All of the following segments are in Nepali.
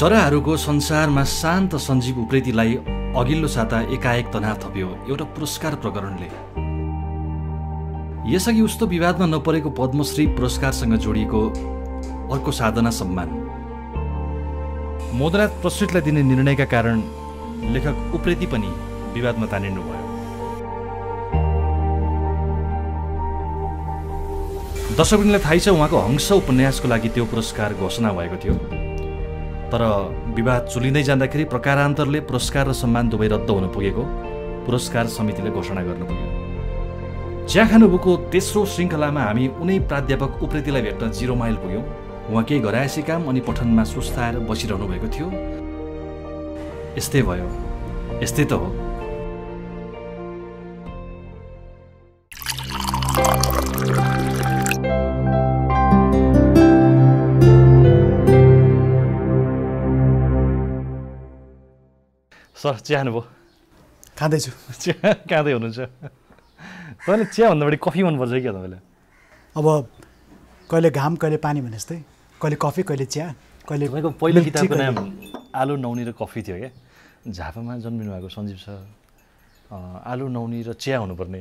चराहरूको संसारमा शान्त सञ्जीव उप्रेतीलाई अघिल्लो साता एकाएक तनाव थप्यो एउटा पुरस्कार प्रकरणले यसअघि उस्तो विवादमा नपरेको पद्मश्री पुरस्कारसँग जोडिएको अर्को साधना सम्मान मोदरात प्रसुतलाई दिने निर्णयका कारण लेखक उप्रेती पनि विवादमा तानिनु भयो दर्शकलाई थाहै छ उहाँको हंस उपन्यासको लागि त्यो पुरस्कार घोषणा भएको थियो तर विवाद चुलिँदै जाँदाखेरि प्रकारान्तरले पुरस्कार र सम्मान दुवै रद्द हुन पुगेको पुरस्कार समितिले घोषणा गर्न पुग्यो खानुभएको तेस्रो श्रृङ्खलामा हामी उनै प्राध्यापक उप्रेतीलाई भेट्न जिरो माइल पुग्यौँ उहाँ केही घरायसी काम अनि पठनमा सुस्ताएर बसिरहनु भएको थियो यस्तै भयो यस्तै त हो सर चिया भयो खाँदैछु चिया खाँदै हुनुहुन्छ तपाईँले चियाभन्दा बढी कफी मनपर्छ क्या तपाईँलाई अब कहिले घाम कहिले पानी भने जस्तै कहिले कफी कहिले चिया कहिले तपाईँको पहिलो किताबको नाम आलु नौनी र कफी थियो क्या झापामा जन्मिनु भएको सञ्जीव सर आलु नौनी र चिया हुनुपर्ने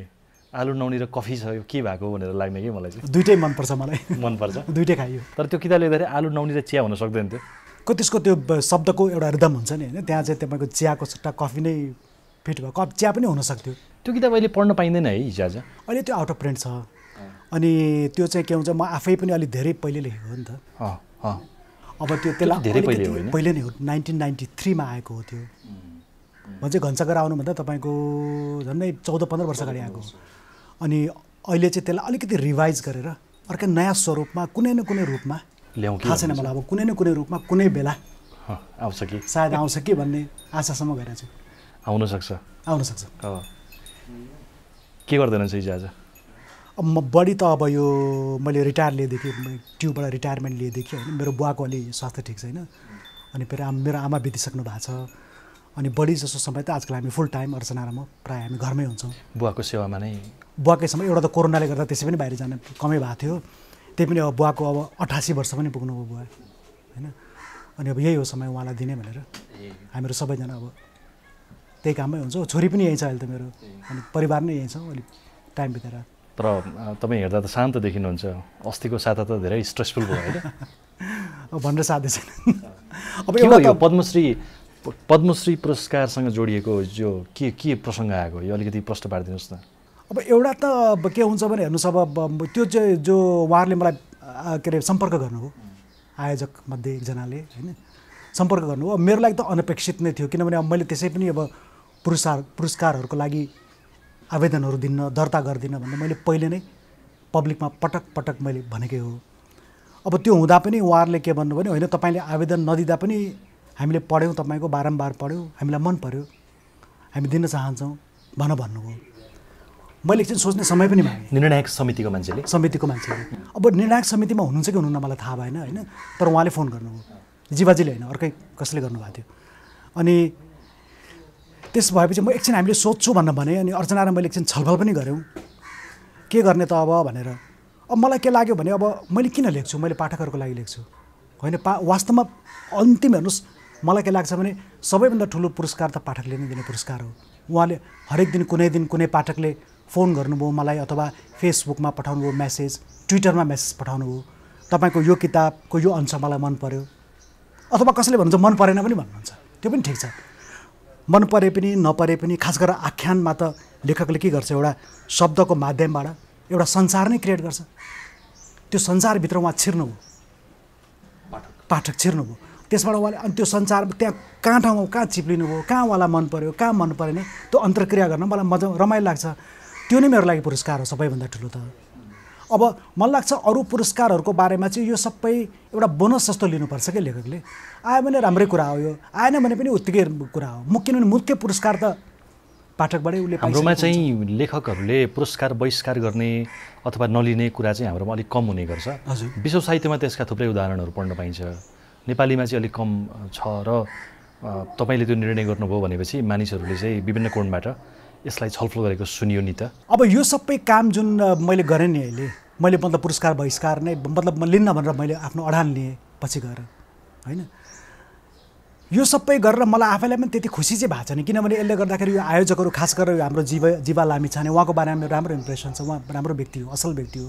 आलु नौनी र कफी छ यो के भएको भनेर लाग्ने कि मलाई चाहिँ दुइटै मनपर्छ मलाई मनपर्छ दुइटै खायो तर त्यो किताब लेख्दाखेरि आलु नौनी र चिया हुन सक्दैन थियो को त्यसको त्यो शब्दको एउटा रिदम हुन्छ नि होइन त्यहाँ चाहिँ तपाईँको चियाको सट्टा कफी नै फिट भयो अब चिया पनि हुनसक्थ्यो त्यो किताब अहिले पढ्न पाइँदैन है आज अहिले त्यो आउट अफ प्रिन्ट छ अनि त्यो चाहिँ के हुन्छ म आफै पनि अलिक धेरै पहिले लेखेको हो नि त अब त्यो त्यसलाई धेरै पहिले पहिले नै हो नाइन्टिन नाइन्टी थ्रीमा आएको हो त्यो भन्छ घनसागर आउनुभन्दा तपाईँको झन्डै चौध पन्ध्र वर्ष अगाडि आएको अनि अहिले चाहिँ त्यसलाई अलिकति रिभाइज गरेर अर्कै नयाँ स्वरूपमा कुनै न कुनै रूपमा ल्याउँ थाहा छैन मलाई अब कुनै न कुनै रूपमा कुनै बेला आउँछ कि सायद आउँछ कि भन्ने आशासम्म गइरहेको छु आउनसक्छ आउनसक्छ के गर्दैन हिजो आज अब म बढी त अब यो मैले रिटायर लिएदेखि ट्युबबाट रिटायरमेन्ट लिएदेखि होइन मेरो बुवाको अलि स्वास्थ्य ठिक छैन अनि फेरि आम मेरो आमा बितिसक्नु भएको छ अनि बढी जसो समय त आजकल हामी फुल टाइम अर्चना र म प्रायः हामी घरमै हुन्छौँ बुवाको सेवामा नै बुवाकै समय एउटा त कोरोनाले गर्दा त्यसै पनि बाहिर जान कमै भएको थियो त्यही पनि अब बुवाको अब अठासी वर्ष पनि पुग्नुभयो बुवा होइन अनि अब यही हो समय उहाँलाई दिने भनेर हामीहरू सबैजना अब त्यही काममै हुन्छ छोरी पनि यहीँ छ अहिले त मेरो अनि परिवार नै यहीँ छ अलिक टाइम बितेर तर तपाईँ हेर्दा त शान्त देखिनुहुन्छ अस्तिको साता त धेरै स्ट्रेसफुल भयो होइन भनेर साथै छैन अब एउटा पद्मश्री पद्मश्री पुरस्कारसँग जोडिएको जो के के प्रसङ्ग आएको यो अलिकति प्रश्न पारिदिनुहोस् न अब एउटा त के हुन्छ भने हेर्नुहोस् अब त्यो चाहिँ जो उहाँहरूले मलाई के अरे सम्पर्क गर्नुभयो आयोजकमध्ये एकजनाले होइन सम्पर्क गर्नुभयो अब मेरो लागि त अनपेक्षित नै थियो किनभने अब मैले त्यसै पनि अब पुरस्कार पुरस्कारहरूको लागि आवेदनहरू दिन्न दर्ता गर्दिनँ भन्ने मैले पहिले नै पब्लिकमा पटक पटक मैले भनेकै हो अब त्यो हुँदा पनि उहाँहरूले के भन्नु भने होइन तपाईँले आवेदन नदिँदा पनि हामीले पढ्यौँ तपाईँको बारम्बार पढ्यौँ हामीलाई मन पऱ्यो हामी दिन चाहन्छौँ भन भन्नुभयो मैले एकछिन सोच्ने समय पनि मागेँ निर्णायक समितिको मान्छेले समितिको मान्छेले अब निर्णायक समितिमा हुनुहुन्छ कि हुनुहुन्न मलाई थाहा भएन होइन तर उहाँले फोन गर्नुभयो जीवाजीले होइन अर्कै कसले गर्नुभएको थियो अनि त्यस भएपछि म एकछिन हामीले सोध्छु भनेर भने अनि अर्चना र मैले एकछिन छलफल पनि गऱ्यौँ के गर्ने त अब भनेर अब मलाई के लाग्यो भने अब मैले किन लेख्छु मैले पाठकहरूको लागि लेख्छु होइन पा वास्तवमा अन्तिम हेर्नुहोस् मलाई के लाग्छ भने सबैभन्दा ठुलो पुरस्कार त पाठकले नै दिने पुरस्कार हो उहाँले हरेक दिन कुनै दिन कुनै पाठकले फोन गर्नुभयो मलाई अथवा फेसबुकमा पठाउनुभयो मेसेज ट्विटरमा मेसेज पठाउनुभयो तपाईँको यो किताबको यो अंश मलाई मन पऱ्यो अथवा कसैले भन्नुहुन्छ मन परेन पनि भन्नुहुन्छ त्यो पनि ठिक छ मन परे पनि नपरे पनि खास गरेर आख्यानमा त लेखकले के गर्छ एउटा शब्दको माध्यमबाट एउटा संसार नै क्रिएट गर्छ त्यो संसारभित्र उहाँ छिर्नुभयो पाठक छिर्नुभयो त्यसबाट उहाँले अनि त्यो संसार त्यहाँ कहाँ ठाउँमा कहाँ चिप्लिनु भयो कहाँ उहाँलाई मन पऱ्यो कहाँ मन परेन त्यो अन्तर्क्रिया गर्न मलाई मजा रमाइलो लाग्छ त्यो नै मेरो लागि पुरस्कार हो सबैभन्दा ठुलो त अब मलाई लाग्छ अरू पुरस्कारहरूको बारेमा चाहिँ यो सबै एउटा बोनस जस्तो लिनुपर्छ क्या लेखकले आयो भने राम्रै कुरा हो यो आएन भने पनि उत्तिकै कुरा हो मुख्य मुख्य पुरस्कार त पाठकबाटै उसले हाम्रोमा चाहिँ लेखकहरूले पुरस्कार बहिष्कार गर्ने अथवा नलिने कुरा चाहिँ हाम्रोमा अलिक कम हुने गर्छ हजुर विश्व साहित्यमा त्यसका थुप्रै उदाहरणहरू पढ्न पाइन्छ नेपालीमा चाहिँ अलिक कम छ र तपाईँले त्यो निर्णय गर्नुभयो भनेपछि मानिसहरूले चाहिँ विभिन्न कोणबाट यसलाई छलफल गरेको सुनियो नि त अब यो सबै काम जुन मैले गरेँ नि अहिले मैले मतलब पुरस्कार बहिष्कार नै मतलब म लिन्न भनेर मैले आफ्नो अडान लिएँ पछि गएर होइन यो सबै गरेर मलाई आफैलाई पनि त्यति खुसी चाहिँ भएको छैन किनभने यसले गर्दाखेरि यो आयोजकहरू खास गरेर हाम्रो जीव जीवा लामी छाने उहाँको बारेमा मेरो राम्रो इम्प्रेसन छ उहाँ राम्रो व्यक्ति हो असल व्यक्ति हो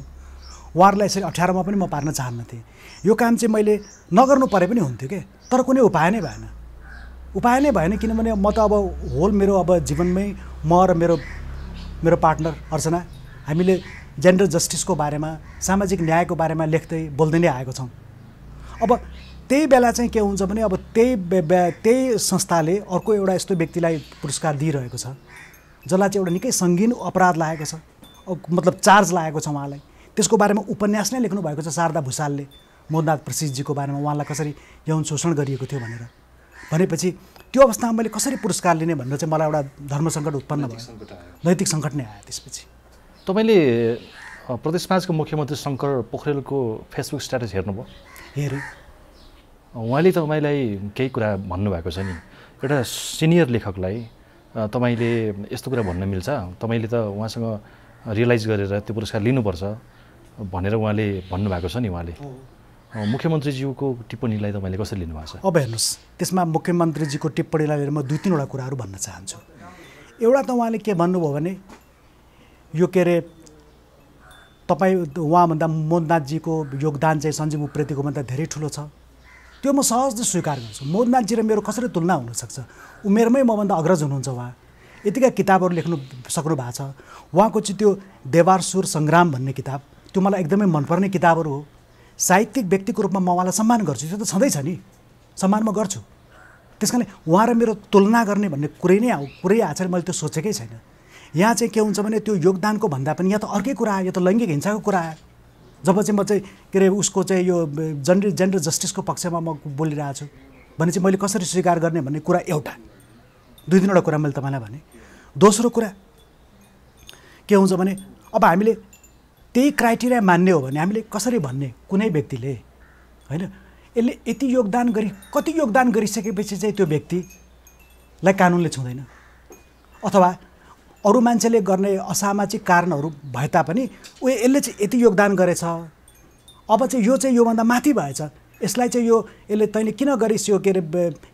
उहाँहरूलाई यसरी अप्ठ्यारोमा पनि म पार्न चाहन्न थिएँ यो काम चाहिँ मैले नगर्नु परे पनि हुन्थ्यो क्या तर कुनै उपाय नै भएन उपाय नै भएन किनभने म त अब होल मेरो अब जीवनमै म र मेरो मेरो पार्टनर अर्चना हामीले जेन्डर जस्टिसको बारेमा सामाजिक न्यायको बारेमा लेख्दै बोल्दै नै आएको छौँ अब त्यही बेला चाहिँ के हुन्छ भने अब त्यही त्यही संस्थाले अर्को एउटा यस्तो व्यक्तिलाई पुरस्कार दिइरहेको छ जसलाई चाहिँ एउटा निकै सङ्गीन अपराध लागेको छ मतलब चार्ज लागेको छ उहाँलाई त्यसको बारेमा उपन्यास नै लेख्नु भएको छ शारदा भुषालले मोदनाथ प्रसिद्धजीको बारेमा उहाँलाई कसरी यौन शोषण गरिएको थियो भनेर भनेपछि त्यो अवस्थामा मैले कसरी पुरस्कार लिने भनेर चाहिँ मलाई एउटा धर्म सङ्कट उत्पन्न भयो नैतिक सङ्कट नै आयो त्यसपछि तपाईँले प्रदेश पाँचको मुख्यमन्त्री शङ्कर पोखरेलको फेसबुक स्ट्याटस हेर्नुभयो हेरेँ उहाँले तपाईँलाई केही कुरा भन्नुभएको छ नि एउटा सिनियर लेखकलाई तपाईँले यस्तो कुरा भन्न मिल्छ तपाईँले त उहाँसँग रियलाइज गरेर त्यो पुरस्कार लिनुपर्छ भनेर उहाँले भन्नुभएको छ नि उहाँले मुख्यमन्त्रीज्यूको टिप्पणीलाई तपाईँले कसरी लिनुभएको छ अब हेर्नुहोस् त्यसमा मुख्यमन्त्रीजीको टिप्पणीलाई लिएर म दुई तिनवटा कुराहरू भन्न चाहन्छु एउटा त उहाँले के भन्नुभयो भने यो के अरे तपाईँ उहाँभन्दा मोदनाथजीको योगदान चाहिँ सञ्जीव उप्रेतीको भन्दा धेरै ठुलो छ त्यो म सहजले स्वीकार गर्छु मोदनाथजी र मेरो कसरी तुलना हुनसक्छ उमेरमै मभन्दा अग्रज हुनुहुन्छ उहाँ यतिका किताबहरू लेख्नु सक्नु भएको छ उहाँको चाहिँ त्यो देवार सुर सङ्ग्राम भन्ने किताब त्यो मलाई एकदमै मनपर्ने किताबहरू हो साहित्यिक व्यक्तिको रूपमा म उहाँलाई सम्मान गर्छु त्यो त छँदैछ नि सम्मान म गर्छु त्यस कारणले उहाँ र मेरो तुलना गर्ने भन्ने कुरै नै कुरै छ मैले त्यो सोचेकै छैन यहाँ चाहिँ के हुन्छ भने त्यो योगदानको भन्दा पनि यहाँ त अर्कै कुरा आयो यो त लैङ्गिक हिंसाको कुरा आयो जब चाहिँ म चाहिँ के अरे उसको चाहिँ यो जेन्डर जेन्डर जस्टिसको पक्षमा म बोलिरहेको छु भने चाहिँ मैले कसरी स्वीकार गर्ने भन्ने कुरा एउटा दुई तिनवटा कुरा मैले तपाईँलाई भने दोस्रो कुरा के हुन्छ भने अब हामीले त्यही क्राइटेरिया मान्ने हो भने हामीले कसरी भन्ने कुनै व्यक्तिले होइन यसले यति योगदान गरी कति योगदान गरिसकेपछि चाहिँ त्यो व्यक्तिलाई कानुनले छुँदैन अथवा अरू मान्छेले गर्ने असामाजिक कारणहरू भए तापनि ऊ यसले चाहिँ यति योगदान गरेछ अब चाहिँ यो चाहिँ योभन्दा माथि भएछ यसलाई चाहिँ यो यसले तैँले किन गरिस् यो के अरे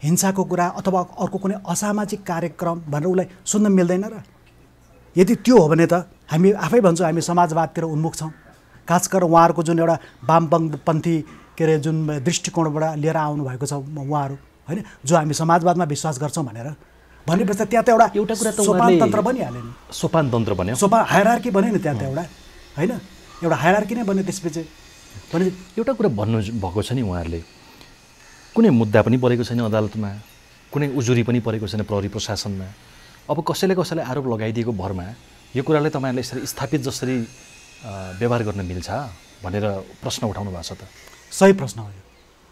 हिंसाको कुरा अथवा अर्को कुनै असामाजिक कार्यक्रम भनेर उसलाई सुन्न मिल्दैन र यदि त्यो हो भने त हामी आफै भन्छौँ हामी समाजवादतिर उन्मुख छौँ खास गरेर उहाँहरूको जुन एउटा वामपङ्थी के अरे जुन दृष्टिकोणबाट लिएर आउनुभएको छ उहाँहरू होइन जो हामी समाजवादमा विश्वास गर्छौँ भनेर भनेपछि त्यहाँ त एउटा एउटा कुरा त सोपानतन्त्र बनिहाल्यो नि सोपानतन्त्र बन्यो सोपा हायरार्की बन्यो नि त्यहाँ त एउटा होइन एउटा हायरार्की नै बन्यो त्यसपछि भने एउटा कुरा भन्नु भएको छ नि उहाँहरूले कुनै मुद्दा पनि परेको छैन अदालतमा कुनै उजुरी पनि परेको छैन प्रहरी प्रशासनमा अब कसैले कसैलाई आरोप लगाइदिएको भरमा यो कुराले तपाईँहरूले यसरी स्थापित जसरी व्यवहार गर्न मिल्छ भनेर प्रश्न उठाउनु भएको छ त सही प्रश्न हो यो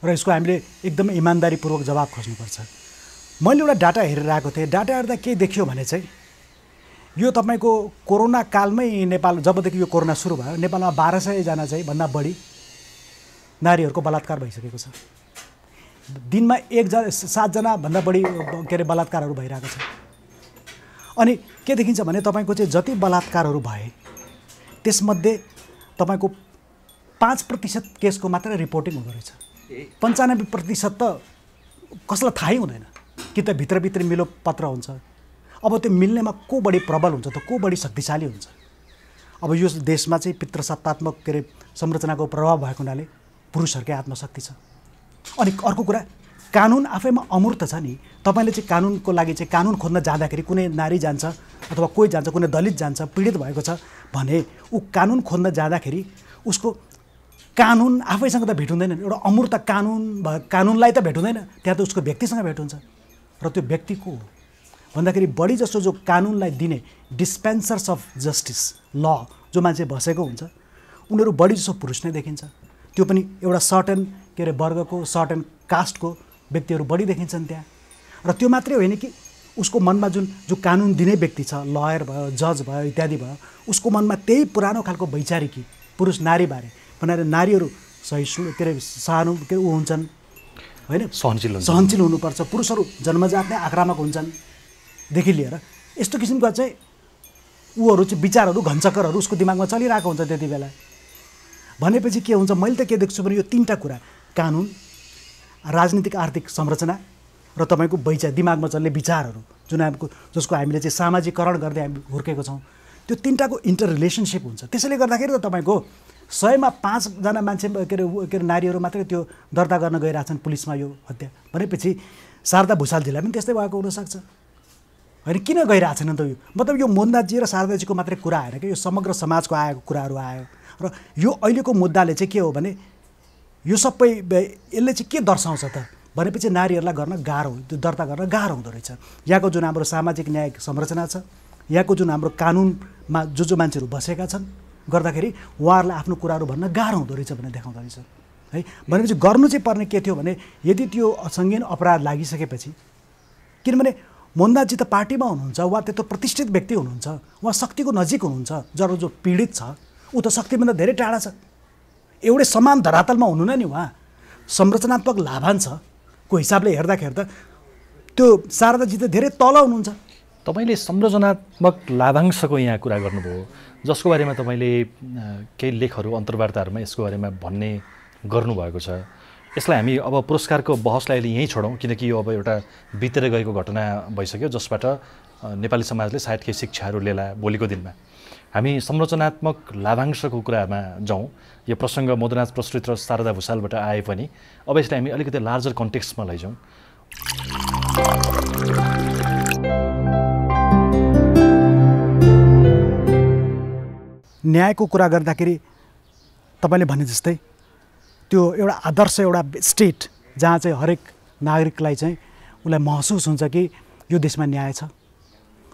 र यसको हामीले एकदमै इमान्दारीपूर्वक जवाब खोज्नुपर्छ मैले एउटा डाटा हेरेर आएको थिएँ डाटा हेर्दा के देखियो भने चाहिँ यो तपाईँको कोरोना कालमै नेपाल जबदेखि यो कोरोना सुरु भयो नेपालमा बाह्र सयजना चाहिँ भन्दा बढी नारीहरूको बलात्कार भइसकेको छ दिनमा एकजना सातजनाभन्दा बढी के अरे बलात्कारहरू भइरहेको छ अनि के देखिन्छ भने तपाईँको चाहिँ जति बलात्कारहरू भए त्यसमध्ये तपाईँको पाँच प्रतिशत केसको मात्रै रिपोर्टिङ हुँदो रहेछ पन्चानब्बे प्रतिशत त कसलाई थाहै हुँदैन कि त भित्रभित्र मिलो पत्र हुन्छ अब त्यो मिल्नेमा को बढी प्रबल हुन्छ त को बढी शक्तिशाली हुन्छ अब यो देशमा चाहिँ पितृसत्तात्मक के अरे संरचनाको प्रभाव भएको हुनाले पुरुषहरूकै आत्मशक्ति छ अनि अर्को कुरा कानुन आफैमा अमूर्त छ नि तपाईँले चाहिँ कानुनको लागि चाहिँ कानुन खोज्न जाँदाखेरि कुनै नारी जान्छ अथवा कोही जान्छ कुनै दलित जान्छ पीडित भएको छ भने ऊ कानुन खोज्न जाँदाखेरि उसको कानुन आफैसँग त भेट हुँदैन एउटा अमूर्त कानुन कानुनलाई त भेट हुँदैन त्यहाँ त उसको व्यक्तिसँग भेट हुन्छ र त्यो व्यक्ति को हो भन्दाखेरि बढी जसो जो कानुनलाई दिने डिस्पेन्सर्स अफ जस्टिस ल जो मान्छे बसेको हुन्छ उनीहरू बढी जसो पुरुष नै देखिन्छ त्यो पनि एउटा सर्टेन के अरे वर्गको सर्टेन कास्टको व्यक्तिहरू बढी देखिन्छन् त्यहाँ र त्यो मात्रै होइन कि उसको मनमा जुन जो कानुन दिने व्यक्ति छ लयर भयो जज भयो इत्यादि भयो उसको मनमा त्यही पुरानो खालको वैचारिकी पुरुष नारीबारे भनेर नारीहरू सहिष्णु के अरे सहानु के ऊ हुन्छन् होइन सहनशील सहनशील हुनुपर्छ पुरुषहरू जन्मजात नै आक्रामक हुन्छन्देखि लिएर यस्तो किसिमको चाहिँ ऊहरू चाहिँ विचारहरू घनचक्करहरू उसको दिमागमा चलिरहेको हुन्छ त्यति बेला भनेपछि के हुन्छ मैले त के देख्छु भने यो तिनवटा कुरा कानुन राजनीतिक आर्थिक संरचना र तपाईँको वैचार दिमागमा चल्ने विचारहरू जुन हामीको जसको हामीले चाहिँ सामाजिकरण गर्दै हामी हुर्केको छौँ त्यो तिनवटाको इन्टर रिलेसनसिप हुन्छ त्यसैले गर्दाखेरि त तपाईँको सयमा पाँचजना मान्छे के अरे के अरे नारीहरू मात्रै त्यो दर्ता गर्न गइरहेछन् पुलिसमा यो हत्या भनेपछि शारदा भुषालजीलाई पनि त्यस्तै भएको हुनसक्छ होइन किन गइरहेको छैन त यो मतलब यो मोन्दाजी र शारदाजीको मात्रै कुरा आएन कि यो समग्र समाजको आएको कुराहरू आयो र यो अहिलेको मुद्दाले चाहिँ के हो भने यो सबै यसले चाहिँ के दर्शाउँछ त भनेपछि नारीहरूलाई गर्न गाह्रो त्यो दर्ता गर्न गाह्रो हुँदो रहेछ यहाँको जुन हाम्रो सामाजिक न्याय संरचना छ यहाँको जुन हाम्रो कानुनमा जो जो मान्छेहरू बसेका छन् गर्दाखेरि उहाँहरूलाई आफ्नो कुराहरू भन्न गाह्रो हुँदो रहेछ भनेर देखाउँदो रहेछ है भनेपछि गर्नु चाहिँ पर्ने के थियो भने यदि त्यो सङ्गीन अपराध लागिसकेपछि किनभने मोन्दाजी त पार्टीमा हुनुहुन्छ वा त्यत्रो प्रतिष्ठित व्यक्ति हुनुहुन्छ उहाँ शक्तिको नजिक हुनुहुन्छ जब जो पीडित छ ऊ त शक्तिभन्दा धेरै टाढा छ एउटै समान धरातलमा हुनु नि उहाँ संरचनात्मक लाभांश को हिसाबले हेर्दाखेरि त त्यो शारदाजी त धेरै तल हुनुहुन्छ तपाईँले संरचनात्मक लाभांशको यहाँ कुरा गर्नुभयो जसको बारेमा तपाईँले केही लेखहरू अन्तर्वार्ताहरूमा यसको बारेमा भन्ने गर्नुभएको छ यसलाई हामी अब पुरस्कारको बहसलाई अहिले यहीँ छोडौँ किनकि यो अब एउटा बितेर गएको घटना भइसक्यो जसबाट नेपाली समाजले सायद केही शिक्षाहरू लिएला भोलिको दिनमा हामी संरचनात्मक लाभांशको कुरामा जाउँ यो प्रसङ्ग मदनाथ प्रस्तुत र शारदा भुषालबाट आए पनि अब यसलाई हामी अलिकति लार्जर कन्टेक्स्टमा लैजाउँ न्यायको कुरा गर्दाखेरि तपाईँले भने जस्तै त्यो एउटा आदर्श एउटा स्टेट जहाँ चाहिँ हरेक नागरिकलाई चाहिँ उसलाई महसुस हुन्छ कि यो देशमा न्याय छ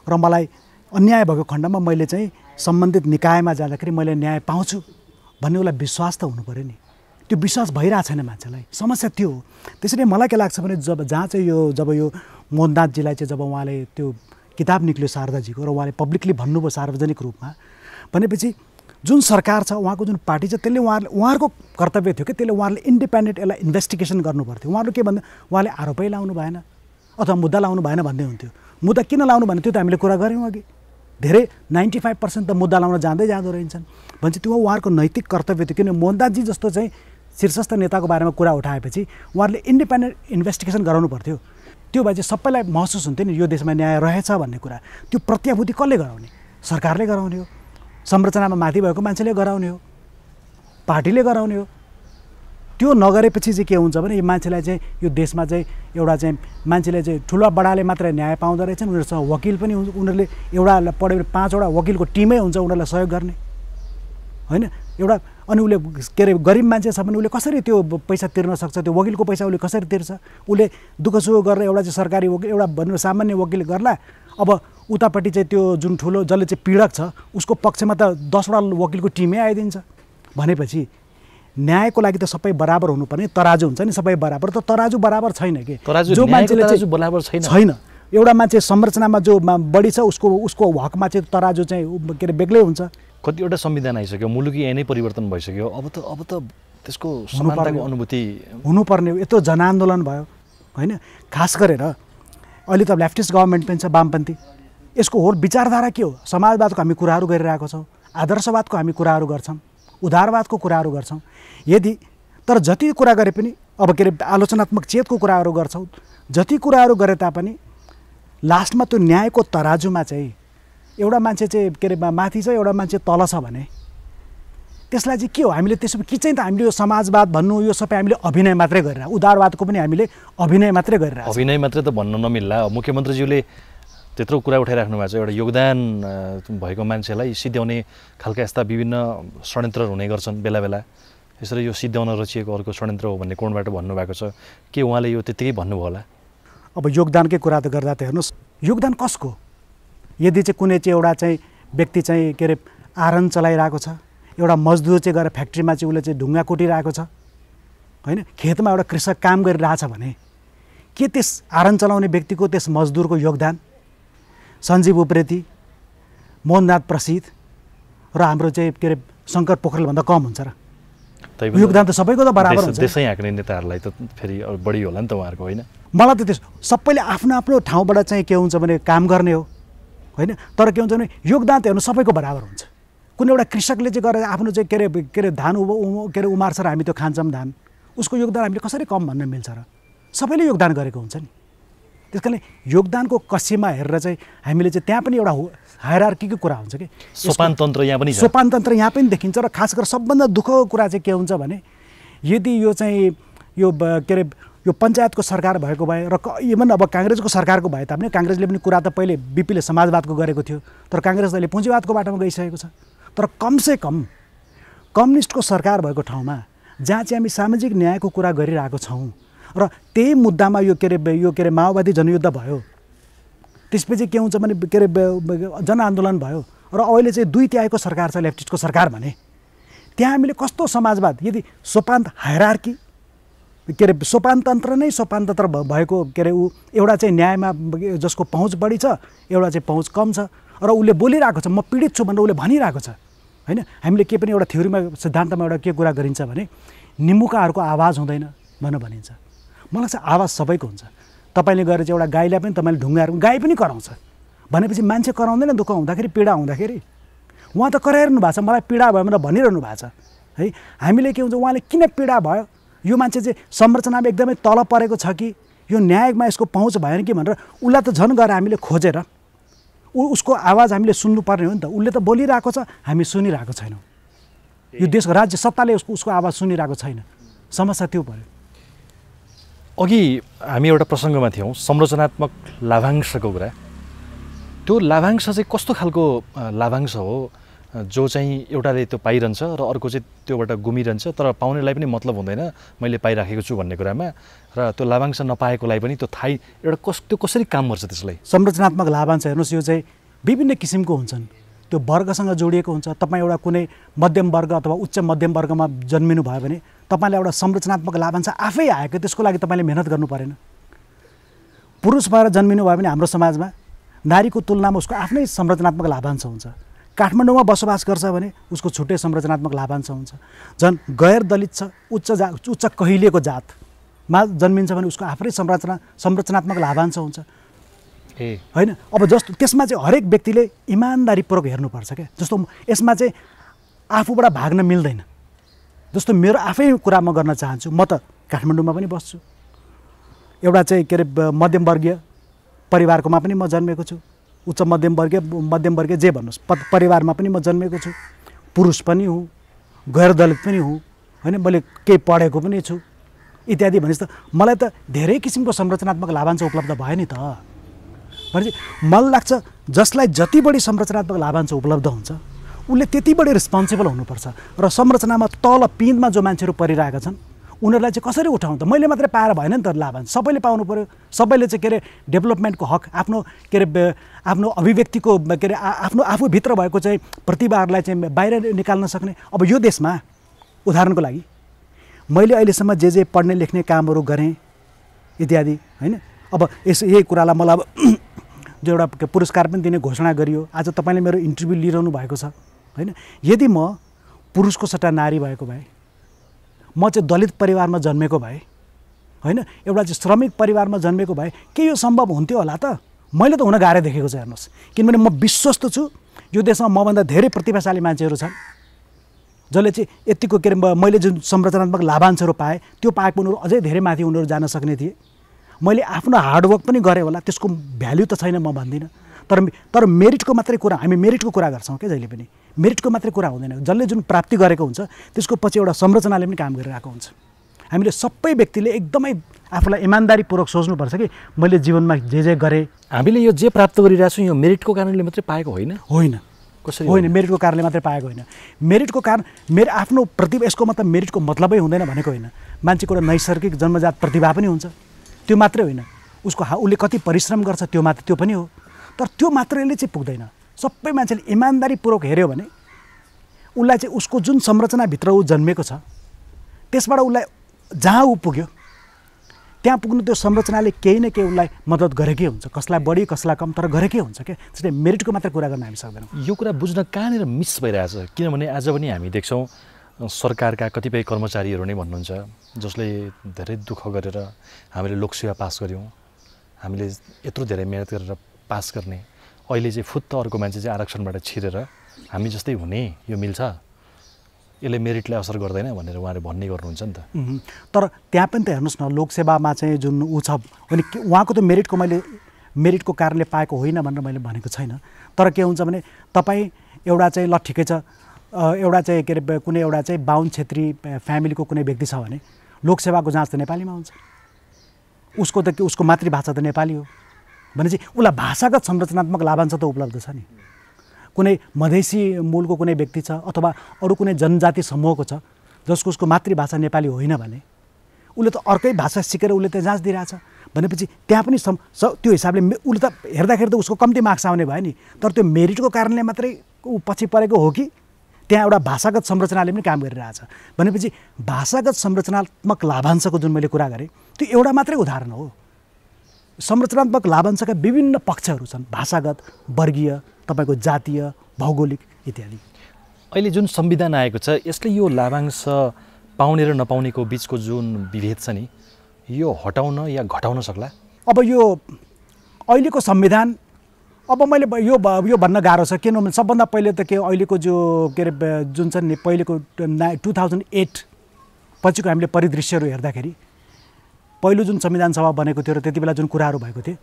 र मलाई अन्याय भएको खण्डमा मैले चाहिँ सम्बन्धित निकायमा जाँदाखेरि मैले न्याय पाउँछु भन्ने उसलाई विश्वास त पऱ्यो नि त्यो विश्वास भइरहेको छैन मान्छेलाई समस्या त्यो हो त्यसरी मलाई के लाग्छ भने जब जहाँ चाहिँ यो जब यो मोहनदासजीलाई चाहिँ जब उहाँले त्यो किताब निक्ल्यो शारदाजीको र उहाँले पब्लिकली भन्नुभयो सार्वजनिक रूपमा भनेपछि जुन सरकार छ उहाँको जुन पार्टी छ त्यसले उहाँहरूले उहाँहरूको कर्तव्य थियो कि त्यसले उहाँहरूले इन्डिपेन्डेन्ट यसलाई इन्भेस्टिगेसन गर्नुपर्थ्यो उहाँहरू के भन्दा उहाँले आरोपै लाउनु भएन अथवा मुद्दा लाउनु भएन भन्दै हुन्थ्यो मुद्दा किन लाउनु भएन त्यो त हामीले कुरा गऱ्यौँ अघि धेरै नाइन्टी फाइभ पर्सेन्ट त मुद्दा लाउन जाँदै जाँदो रहन्छन् भन्छ त्यो उहाँहरूको नैतिक कर्तव्य थियो किनभने मोन्दाजी जस्तो चाहिँ शीर्षस्थ नेताको बारेमा कुरा उठाएपछि उहाँहरूले इन्डिपेन्डेन्ट इन्भेस्टिगेसन गराउनु पर्थ्यो त्यो भए चाहिँ सबैलाई महसुस हुन्थ्यो नि यो देशमा न्याय रहेछ भन्ने कुरा त्यो प्रत्याभूति कसले गराउने सरकारले गराउने हो संरचनामा माथि भएको मान्छेले गराउने हो पार्टीले गराउने हो त्यो नगरेपछि चाहिँ के हुन्छ भने यो मान्छेलाई चाहिँ यो देशमा चाहिँ एउटा चाहिँ मान्छेले चाहिँ ठुला बडाले मात्र न्याय पाउँदो रहेछन् उनीहरूसँग वकिल पनि हुन्छ उनीहरूले एउटा पढ्यो पाँचवटा वकिलको टिमै हुन्छ उनीहरूलाई सहयोग गर्ने होइन एउटा अनि उसले के अरे गरिब मान्छे छ भने उसले कसरी त्यो पैसा तिर्न सक्छ त्यो वकिलको पैसा उसले कसरी तिर्छ उसले दुःख सुख गरेर एउटा चाहिँ सरकारी वकिल एउटा भन्नु सामान्य वकिल गर्ला अब उतापट्टि चाहिँ त्यो जुन ठुलो जसले चाहिँ पीडक छ उसको पक्षमा त दसवटा वकिलको टिमै आइदिन्छ भनेपछि न्यायको लागि त सबै बराबर हुनुपर्ने तराजु हुन्छ नि सबै बराबर त तराजु बराबर छैन कि जो मान्छेले बराबर छैन छैन एउटा मान्छे संरचनामा जो बढी छ उसको उसको हकमा चाहिँ तराजु चाहिँ के अरे बेग्लै हुन्छ कतिवटा संविधान आइसक्यो मुलुकी यहाँ नै परिवर्तन भइसक्यो अब त अब त त्यसको समानताको अनुभूति हुनुपर्ने यत्रो जनआन्दोलन भयो होइन खास गरेर अहिले त लेफ्टिस्ट गभर्मेन्ट पनि छ वामपन्थी यसको होल विचारधारा के हो समाजवादको हामी कुराहरू गरिरहेको छौँ आदर्शवादको हामी कुराहरू गर्छौँ उदारवादको कुराहरू गर्छौँ यदि तर जति कुरा गरे पनि अब के अरे आलोचनात्मक चेतको कुराहरू गर्छौँ जति कुराहरू गरे तापनि लास्टमा त्यो न्यायको तराजुमा चाहिँ एउटा मान्छे चाहिँ के अरे माथि छ एउटा मान्छे तल छ भने त्यसलाई चाहिँ के हो हामीले त्यसो के चाहिँ त हामीले यो समाजवाद भन्नु यो सबै हामीले अभिनय मात्रै गरेर उदारवादको पनि हामीले अभिनय मात्रै गरेर अभिनय मात्रै त भन्नु नमिल्ला मुख्यमन्त्रीज्यूले त्यत्रो कुरा उठाइराख्नु भएको छ एउटा योगदान भएको मान्छेलाई सिध्याउने खालका यस्ता विभिन्न षड्यन्त्रहरू हुने गर्छन् बेला बेला यसरी यो सिद्ध्याउन रचिएको अर्को षड्यन्त्र हो भन्ने कोणबाट भन्नुभएको छ के उहाँले यो त्यत्तिकै भन्नुभयो होला अब योगदानकै कुरा त गर्दा त हेर्नुहोस् योगदान कसको यदि चाहिँ कुनै चाहिँ एउटा चाहिँ व्यक्ति चाहिँ के अरे आरन चलाइरहेको छ एउटा मजदुर चाहिँ गएर फ्याक्ट्रीमा चाहिँ उसले चाहिँ ढुङ्गा कुटिरहेको छ होइन खेतमा एउटा कृषक काम गरिरहेछ भने के त्यस आरन चलाउने व्यक्तिको त्यस मजदुरको योगदान सञ्जीव उप्रेती मोहननाथ प्रसिद्ध र हाम्रो चाहिँ के अरे शङ्कर पोखरेलभन्दा कम हुन्छ र योगदान त सबैको त बराबर हुन्छ देशै हाँक्ने नेताहरूलाई त फेरि बढी होला नि त उहाँहरूको होइन मलाई त त्यस सबैले आफ्नो आफ्नो ठाउँबाट चाहिँ के हुन्छ भने काम गर्ने हो होइन तर के हुन्छ भने योगदान त हेर्नु सबैको बराबर हुन्छ कुनै एउटा कृषकले चाहिँ गरेर आफ्नो चाहिँ के अरे के अरे धान उ के अरे उमार्छ र हामी त्यो खान्छौँ धान उसको योगदान हामीले कसरी कम भन्न मिल्छ र सबैले योगदान गरेको हुन्छ नि त्यस कारणले योगदानको कसीमा हेरेर चाहिँ हामीले चाहिँ त्यहाँ पनि एउटा हायरार्कीको कुरा हुन्छ कि सोपानतन्त्र यहाँ पनि सोपानतन्त्र यहाँ पनि देखिन्छ र खास गरेर सबभन्दा दुःखको कुरा चाहिँ के हुन्छ भने यदि यो चाहिँ यो के अरे यो पञ्चायतको सरकार भएको भए र इभन अब काङ्ग्रेसको सरकारको भए तापनि काङ्ग्रेसले पनि कुरा त पहिले बिपीले समाजवादको गरेको थियो तर काङ्ग्रेस अहिले पुँजीवादको बाटोमा गइसकेको छ तर कमसे कम कम्युनिस्टको सरकार भएको ठाउँमा जहाँ चाहिँ हामी सामाजिक न्यायको कुरा गरिरहेको छौँ र त्यही मुद्दामा यो के अरे यो के अरे माओवादी जनयुद्ध भयो त्यसपछि के हुन्छ भने के अरे जनआन्दोलन भयो र अहिले चाहिँ दुई तिहाईको सरकार छ लेफ्टिस्टको सरकार भने त्यहाँ हामीले कस्तो समाजवाद यदि सोपान्त हायरार्की के अरे सोपानतन्त्र नै सोपानतन्त्र भएको के अरे ऊ एउटा चाहिँ न्यायमा जसको पहुँच बढी छ एउटा चाहिँ पहुँच कम छ र उसले बोलिरहेको छ म पीडित छु भनेर उसले भनिरहेको छ होइन हामीले के पनि एउटा थ्योरीमा सिद्धान्तमा एउटा के कुरा गरिन्छ भने निमुकाहरूको आवाज हुँदैन भनेर भनिन्छ मलाई लाग्छ आवाज सबैको हुन्छ तपाईँले गएर चाहिँ एउटा गाईलाई पनि तपाईँले ढुङ्गाहरू गाई पनि कराउँछ भनेपछि मान्छे कराउँदैन दुःख हुँदाखेरि पीडा हुँदाखेरि उहाँ त कराइरहनु भएको छ मलाई पीडा भयो भनेर भनिरहनु भएको छ है हामीले के हुन्छ उहाँले किन पीडा भयो यो मान्छे चाहिँ संरचनामा एकदमै तल परेको छ कि यो न्यायमा यसको पहुँच भएन कि भनेर उसलाई त झन् गएर हामीले खोजेर ऊ उसको आवाज हामीले सुन्नुपर्ने हो नि त उसले त बोलिरहेको छ हामी सुनिरहेको छैनौँ यो देशको राज्य सत्ताले उसको उसको आवाज सुनिरहेको छैन समस्या त्यो पऱ्यो अघि हामी एउटा प्रसङ्गमा थियौँ संरचनात्मक लाभांशको कुरा त्यो लाभांश चाहिँ कस्तो खालको लाभांश हो जो चाहिँ एउटाले त्यो पाइरहन्छ र अर्को चाहिँ त्योबाट गुमिरहन्छ तर पाउनेलाई पनि मतलब हुँदैन मैले पाइराखेको छु भन्ने कुरामा र त्यो लाभांश नपाएकोलाई पनि त्यो थाहै एउटा कस त्यो कसरी काम गर्छ त्यसलाई संरचनात्मक लाभांश हेर्नुहोस् यो चाहिँ विभिन्न किसिमको हुन्छन् त्यो वर्गसँग जोडिएको हुन्छ तपाईँ एउटा कुनै मध्यम वर्ग अथवा उच्च मध्यम वर्गमा जन्मिनु भयो भने तपाईँलाई एउटा संरचनात्मक लाभांश आफै आएको त्यसको लागि तपाईँले मेहनत गर्नु परेन पुरुष भएर जन्मिनु भयो भने हाम्रो समाजमा नारीको तुलनामा उसको आफ्नै संरचनात्मक लाभांश हुन्छ काठमाडौँमा बसोबास गर्छ भने उसको छुट्टै संरचनात्मक लाभांश हुन्छ झन् गैर दलित छ उच्च जा उच्च कहिलेको जातमा जन्मिन्छ भने उसको आफ्नै संरचना संरचनात्मक लाभांश हुन्छ ए होइन अब जस्तो त्यसमा चाहिँ हरेक व्यक्तिले इमान्दारीपूर्वक हेर्नुपर्छ क्या जस्तो यसमा चाहिँ आफूबाट भाग्न मिल्दैन जस्तो मेरो आफै कुरा म गर्न चाहन्छु म त काठमाडौँमा पनि बस्छु एउटा चाहिँ के अरे मध्यमवर्गीय परिवारकोमा पनि म जन्मेको छु उच्च मध्यमवर्गीय मध्यमवर्गीय जे भन्नुहोस् प परिवारमा पनि म जन्मेको छु पुरुष पनि हुँ गैर दलित पनि हुँ होइन मैले केही पढेको पनि छु इत्यादि भनेपछि त मलाई त धेरै किसिमको संरचनात्मक लाभांश उपलब्ध भयो नि त भनेपछि मलाई लाग्छ जसलाई जति बढी संरचनात्मक लाभांश उपलब्ध हुन्छ उसले त्यति बढी रेस्पोन्सिबल हुनुपर्छ र संरचनामा तल पिँधमा जो मान्छेहरू परिरहेका छन् उनीहरूलाई चाहिँ कसरी उठाउनु त मैले मात्रै पाएर भएन नि त लाभा सबैले पाउनु पऱ्यो सबैले चाहिँ के अरे डेभलपमेन्टको हक आफ्नो के अरे आफ्नो अभिव्यक्तिको के अरे आफ्नो आफूभित्र भएको चाहिँ प्रतिभाहरूलाई चाहिँ बाहिर निकाल्न सक्ने अब यो देशमा उदाहरणको लागि मैले अहिलेसम्म जे जे पढ्ने लेख्ने कामहरू गरेँ इत्यादि होइन अब यस यही कुरालाई मलाई अब जो एउटा पुरस्कार पनि दिने घोषणा गरियो आज तपाईँले मेरो इन्टरभ्यू लिइरहनु भएको छ होइन यदि म पुरुषको सट्टा नारी भएको भए म चाहिँ दलित परिवारमा जन्मेको भए होइन एउटा चाहिँ श्रमिक परिवारमा जन्मेको भए के यो सम्भव हुन्थ्यो होला त मैले त हुन गाह्रो देखेको छु हेर्नुहोस् किनभने म विश्वस्त छु यो देशमा मभन्दा धेरै प्रतिभाशाली मान्छेहरू छन् जसले चाहिँ यतिको के अरे मैले जुन संरचनात्मक लाभांशहरू पाएँ त्यो पाएको उनीहरू अझै धेरै माथि उनीहरू जान सक्ने थिए मैले आफ्नो हार्डवर्क पनि गरेँ होला त्यसको भ्याल्यु त छैन म भन्दिनँ तर तर मेरिटको मात्रै कुरा हामी मेरिटको कुरा गर्छौँ क्या जहिले पनि मेरिटको मात्रै कुरा हुँदैन जसले जुन प्राप्ति गरेको हुन्छ त्यसको पछि एउटा संरचनाले पनि काम गरिरहेको हुन्छ हामीले सबै व्यक्तिले एकदमै आफूलाई इमान्दारीपूर्वक सोच्नुपर्छ कि मैले जीवनमा जे जे गरेँ हामीले यो जे प्राप्त गरिरहेको छौँ यो मेरिटको कारणले मात्रै पाएको होइन होइन कसरी होइन मेरिटको कारणले मात्रै पाएको होइन मेरिटको कारण मेरो आफ्नो प्रतिभा यसको मतलब मेरिटको मतलबै हुँदैन भनेको होइन मान्छेको एउटा नैसर्गिक जन्मजात प्रतिभा पनि हुन्छ त्यो मात्रै होइन उसको हा उसले कति परिश्रम गर्छ त्यो मात्र त्यो पनि हो तर त्यो मात्रैले चाहिँ पुग्दैन सबै मान्छेले इमान्दारीपूर्वक हेऱ्यो भने उसलाई चाहिँ उसको जुन संरचनाभित्र ऊ जन्मेको छ त्यसबाट उसलाई जहाँ ऊ पुग्यो त्यहाँ पुग्नु त्यो संरचनाले केही न केही उसलाई मद्दत गरेकै हुन्छ कसलाई बढी कसलाई कम तर गरेकै हुन्छ क्या त्यसले मेरिटको मात्र कुरा गर्न हामी सक्दैनौँ यो कुरा बुझ्न कहाँनिर मिस भइरहेछ किनभने आज पनि हामी देख्छौँ सरकारका कतिपय कर्मचारीहरू नै भन्नुहुन्छ जसले धेरै दुःख गरेर हामीले लोकसेवा पास गऱ्यौँ हामीले यत्रो धेरै मिहिनेत गरेर पास गर्ने अहिले चाहिँ फुत्त अर्को मान्छे चाहिँ आरक्षणबाट छिरेर हामी जस्तै हुने यो मिल्छ यसले मेरिटलाई असर गर्दैन भनेर उहाँले भन्ने गर्नुहुन्छ नि त तर त्यहाँ पनि त हेर्नुहोस् न लोकसेवामा चाहिँ जुन ऊ छ भने उहाँको त मेरिटको मैले मेरिटको कारणले पाएको होइन भनेर मैले भनेको छैन तर के हुन्छ भने तपाईँ एउटा चाहिँ ल ठिकै छ एउटा चाहिँ के अरे कुनै एउटा चाहिँ बाहुन छेत्री फ्यामिलीको कुनै व्यक्ति छ भने लोकसेवाको जाँच त नेपालीमा हुन्छ उसको त उसको मातृभाषा त नेपाली हो भनेपछि उसलाई भाषागत संरचनात्मक लाभांश त उपलब्ध छ नि कुनै मधेसी मूलको कुनै व्यक्ति छ अथवा अरू कुनै जनजाति समूहको छ जसको उसको मातृभाषा नेपाली होइन भने उसले त अर्कै भाषा सिकेर उसले त जाँच दिइरहेछ भनेपछि त्यहाँ पनि त्यो हिसाबले उसले त हेर्दाखेरि त उसको कम्ती मार्क्स आउने भयो नि तर त्यो मेरिटको कारणले मात्रै ऊ पछि परेको हो कि त्यहाँ एउटा भाषागत संरचनाले पनि काम गरिरहेछ भनेपछि भाषागत संरचनात्मक लाभांशको जुन मैले कुरा गरेँ त्यो एउटा मात्रै उदाहरण हो संरचनात्मक लाभांशका विभिन्न पक्षहरू छन् भाषागत वर्गीय तपाईँको जातीय भौगोलिक इत्यादि अहिले जुन संविधान आएको छ यसले यो लाभांश पाउने र नपाउनेको बिचको जुन विभेद छ नि यो हटाउन या घटाउन सक्ला अब यो अहिलेको संविधान अब मैले यो यो भन्न गाह्रो छ किनभने सबभन्दा पहिले त के अहिलेको जो के अरे जुन छ नि पहिलेको टु थाउजन्ड एट पछिको हामीले परिदृश्यहरू हेर्दाखेरि पहिलो जुन संविधान सभा बनेको थियो र त्यति बेला जुन कुराहरू भएको थियो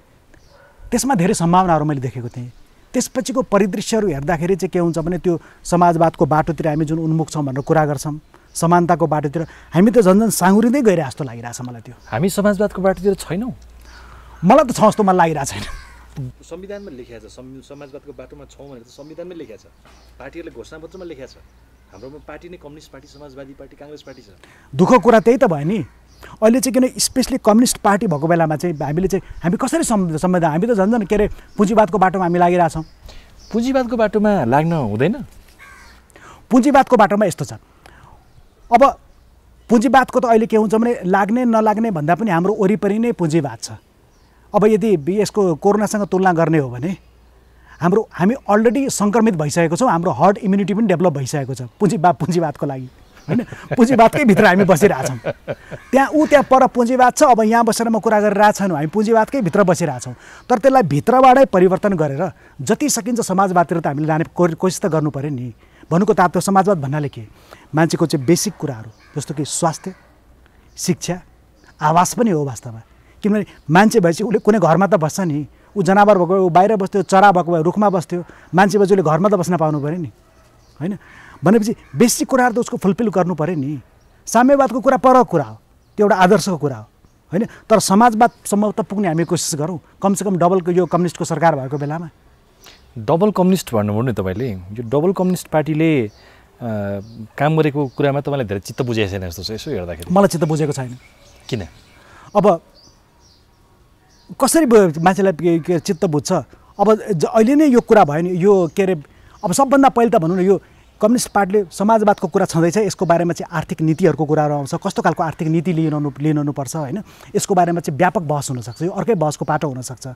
त्यसमा धेरै सम्भावनाहरू मैले देखेको थिएँ त्यसपछिको परिदृश्यहरू हेर्दाखेरि चाहिँ के हुन्छ भने त्यो समाजवादको बाटोतिर हामी जुन उन्मुख छौँ भनेर कुरा गर्छौँ समानताको बाटोतिर हामी त झन् झन् साँगुरिँदै गएर जस्तो लागिरहेछ मलाई त्यो हामी समाजवादको बाटोतिर छैनौँ मलाई त छ जस्तो मलाई लागिरहेको छैन संविधानमा लेखिया छ समाजवादको बाटोमा छौँ भनेर त संविधानमै लेखिया छ पार्टीहरूले घोषणापत्रमा लेखिया छ हाम्रोमा पार्टी नै कम्युनिस्ट पार्टी समाजवादी पार्टी काङ्ग्रेस पार्टी छ दुःख कुरा त्यही त भयो नि अहिले चाहिँ किन स्पेसली कम्युनिस्ट पार्टी भएको बेलामा चाहिँ हामीले चाहिँ हामी कसरी सम्बन्ध हामी त झन् झन् के अरे पुँजीवादको बाटोमा हामी लागिरहेछौँ पुँजीवादको बाटोमा लाग्न हुँदैन पुँजीवादको बाटोमा यस्तो छ अब पुँजीवादको त अहिले के हुन्छ भने लाग्ने नलाग्ने भन्दा पनि हाम्रो वरिपरि नै पुँजीवाद छ अब यदि यसको कोरोनासँग तुलना गर्ने हो भने हाम्रो हामी अलरेडी सङ्क्रमित भइसकेको छौँ हाम्रो हर्ड इम्युनिटी पनि डेभलप भइसकेको छ पुँजी पुँजीवादको लागि होइन पुँजीवादकै भित्र हामी बसिरहेछौँ त्यहाँ ऊ त्यहाँ पर पुँजीवाद छ अब यहाँ बसेर म कुरा गरेर छैनौँ हामी पुँजीवादकै भित्र बसिरहेछौँ तर त्यसलाई भित्रबाटै परिवर्तन गरेर जति सकिन्छ समाजवादतिर त हामीले लाने कोसिस त गर्नु पऱ्यो नि भन्नुको तात्व समाजवाद भन्नाले के मान्छेको चाहिँ बेसिक कुराहरू जस्तो कि स्वास्थ्य शिक्षा आवास पनि हो वास्तवमा किनभने मान्छे भएपछि उसले कुनै घरमा त बस्छ नि ऊ जनावर भएको ऊ बाहिर बस्थ्यो चरा भएको भए रुखमा बस्थ्यो मान्छे भएपछि उसले घरमा त बस्न पाउनु पऱ्यो नि होइन भनेपछि बेसिक कुराहरू त उसको फुलफिल गर्नु पऱ्यो नि साम्यवादको कुरा पर कुरा हो त्यो एउटा आदर्शको कुरा हो होइन तर समाजवाद समाजवादसम्म त पुग्ने हामी कोसिस गरौँ कमसेकम डबलको यो कम्युनिस्टको सरकार भएको बेलामा डबल कम्युनिस्ट भन्नुभयो नि तपाईँले यो डबल कम्युनिस्ट पार्टीले काम गरेको कुरामा तपाईँलाई धेरै चित्त बुझेको छैन जस्तो छ यसो हेर्दाखेरि मलाई चित्त बुझेको छैन किन अब कसरी मान्छेलाई चित्त बुझ्छ अब अहिले नै यो कुरा भयो नि यो के अरे अब सबभन्दा पहिले त भनौँ न यो कम्युनिस्ट पार्टीले समाजवादको कुरा छँदैछ यसको बारेमा चाहिँ आर्थिक नीतिहरूको कुराहरू आउँछ कस्तो खालको आर्थिक नीति लिनु लिनुपर्छ होइन यसको बारेमा चाहिँ व्यापक बहस हुनसक्छ यो अर्कै बहसको पाटो हुनसक्छ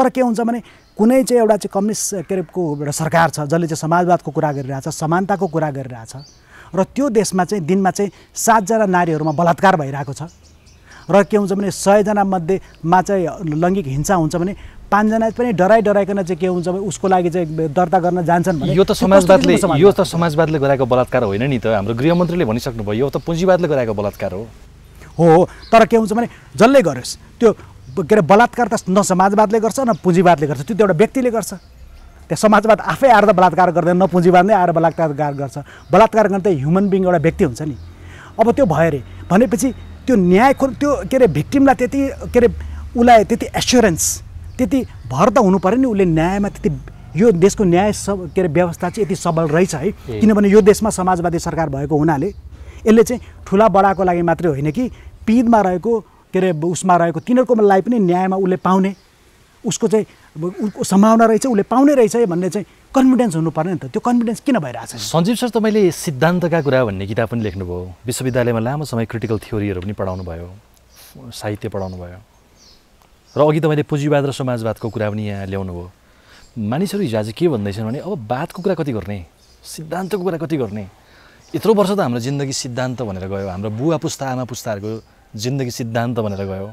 तर के हुन्छ भने कुनै चाहिँ एउटा चाहिँ कम्युनिस्ट के अरे एउटा सरकार छ जसले चाहिँ समाजवादको कुरा गरिरहेछ समानताको कुरा गरिरहेछ र त्यो देशमा चाहिँ दिनमा चाहिँ सातजना नारीहरूमा बलात्कार भइरहेको छ र के हुन्छ भने सयजना मध्येमा चाहिँ लैङ्गिक हिंसा हुन्छ भने पाँचजना पनि डराइ डराइकन चाहिँ के हुन्छ भने उसको लागि चाहिँ दर्ता गर्न जान्छन् यो त समाजवादले यो त समाजवादले गराएको बलात्कार होइन नि त हाम्रो गृहमन्त्रीले भनिसक्नुभयो यो त पुँजीवादले गराएको बलात्कार हो हो तर के हुन्छ भने जसले गरोस् त्यो के अरे बलात्कार त न समाजवादले गर्छ न पुँजीवादले गर्छ त्यो त एउटा व्यक्तिले गर्छ त्यहाँ समाजवाद आफै आएर त बलात्कार गर्दैन न पुँजीवाद नै आएर बलात्कार गर्छ बलात्कार गर्ने त ह्युमन बिङ एउटा व्यक्ति हुन्छ नि अब त्यो भयो अरे भनेपछि त्यो न्यायको त्यो के अरे भिक्टिमलाई त्यति के अरे उसलाई त्यति एस्योरेन्स त्यति भर त हुनु पऱ्यो नि उसले न्यायमा त्यति यो देशको न्याय सब के अरे व्यवस्था चाहिँ यति सबल रहेछ है किनभने यो देशमा समाजवादी सरकार भएको हुनाले यसले चाहिँ ठुला बडाको लागि मात्रै होइन कि पिँधमा रहेको के अरे उसमा रहेको लागि पनि न्यायमा उसले पाउने उसको चाहिँ उसको सम्भावना रहेछ उसले पाउने रहेछ भन्ने चाहिँ कन्फिडेन्स हुनुपर्ने नि त त्यो कन्फिडेन्स किन भइरहेको छ सञ्जीव सर तपाईँले सिद्धान्तका कुरा भन्ने किताब पनि लेख्नुभयो विश्वविद्यालयमा लामो समय क्रिटिकल थ्योरीहरू पनि पढाउनु भयो साहित्य पढाउनु भयो र अघि तपाईँले पुँजीवाद र समाजवादको कुरा पनि यहाँ ल्याउनु भयो मानिसहरू हिजो आज के भन्दैछन् भने अब वादको कुरा कति गर्ने सिद्धान्तको कुरा कति गर्ने यत्रो वर्ष त हाम्रो जिन्दगी सिद्धान्त भनेर गयो हाम्रो बुवा पुस्ता आमा पुस्ताहरूको जिन्दगी सिद्धान्त भनेर गयो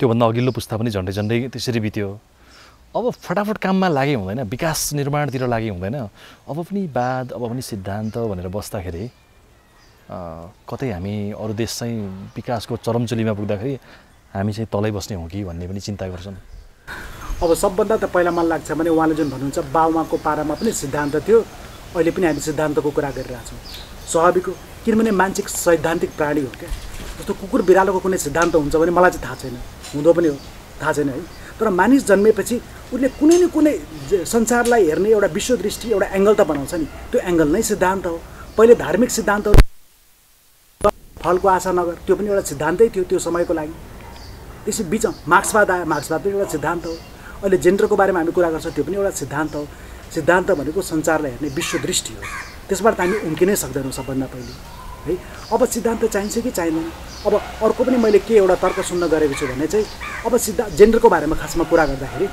त्योभन्दा अघिल्लो पुस्ता पनि झन्डै झन्डै त्यसरी बित्यो अब फटाफट काममा लागे हुँदैन विकास निर्माणतिर लागे हुँदैन अब पनि वाद अब पनि सिद्धान्त भनेर बस्दाखेरि कतै हामी अरू देश चाहिँ विकासको चरमचुलीमा पुग्दाखेरि हामी चाहिँ तलै बस्ने हो कि भन्ने पनि चिन्ता गर्छन् अब सबभन्दा त पहिला मलाई लाग्छ भने उहाँले जुन भन्नुहुन्छ बाबुमाको पारामा पनि सिद्धान्त थियो अहिले पनि हामी सिद्धान्तको कुरा गरिरहेछौँ स्वाभाविक हो किनभने मान्छे सैद्धान्तिक प्राणी हो क्या जस्तो कुकुर बिरालोको कुनै सिद्धान्त हुन्छ भने मलाई चाहिँ थाहा छैन हुँदो पनि हो थाहा छैन है तर मानिस जन्मेपछि उसले कुनै न कुनै संसारलाई हेर्ने एउटा विश्वदृष्टि एउटा एङ्गल त बनाउँछ नि त्यो एङ्गल नै सिद्धान्त हो पहिले धार्मिक सिद्धान्त फलको आशा नगर त्यो पनि एउटा सिद्धान्तै थियो त्यो समयको लागि त्यसै बिच मार्क्सवाद आयो मार्क्सवाद पनि एउटा सिद्धान्त हो अहिले जेन्डरको बारेमा हामी कुरा गर्छौँ त्यो पनि एउटा सिद्धान्त हो सिद्धान्त भनेको संसारलाई हेर्ने विश्वदृष्टि हो त्यसबाट त हामी उम्किनै सक्दैनौँ सबभन्दा पहिले है अब सिद्धान्त चाहिन्छ कि चाहिँदैन अब अर्को पनि मैले के एउटा तर्क सुन्न गरेको छु भने चाहिँ अब सिद्धा जेन्डरको बारेमा खासमा कुरा गर्दाखेरि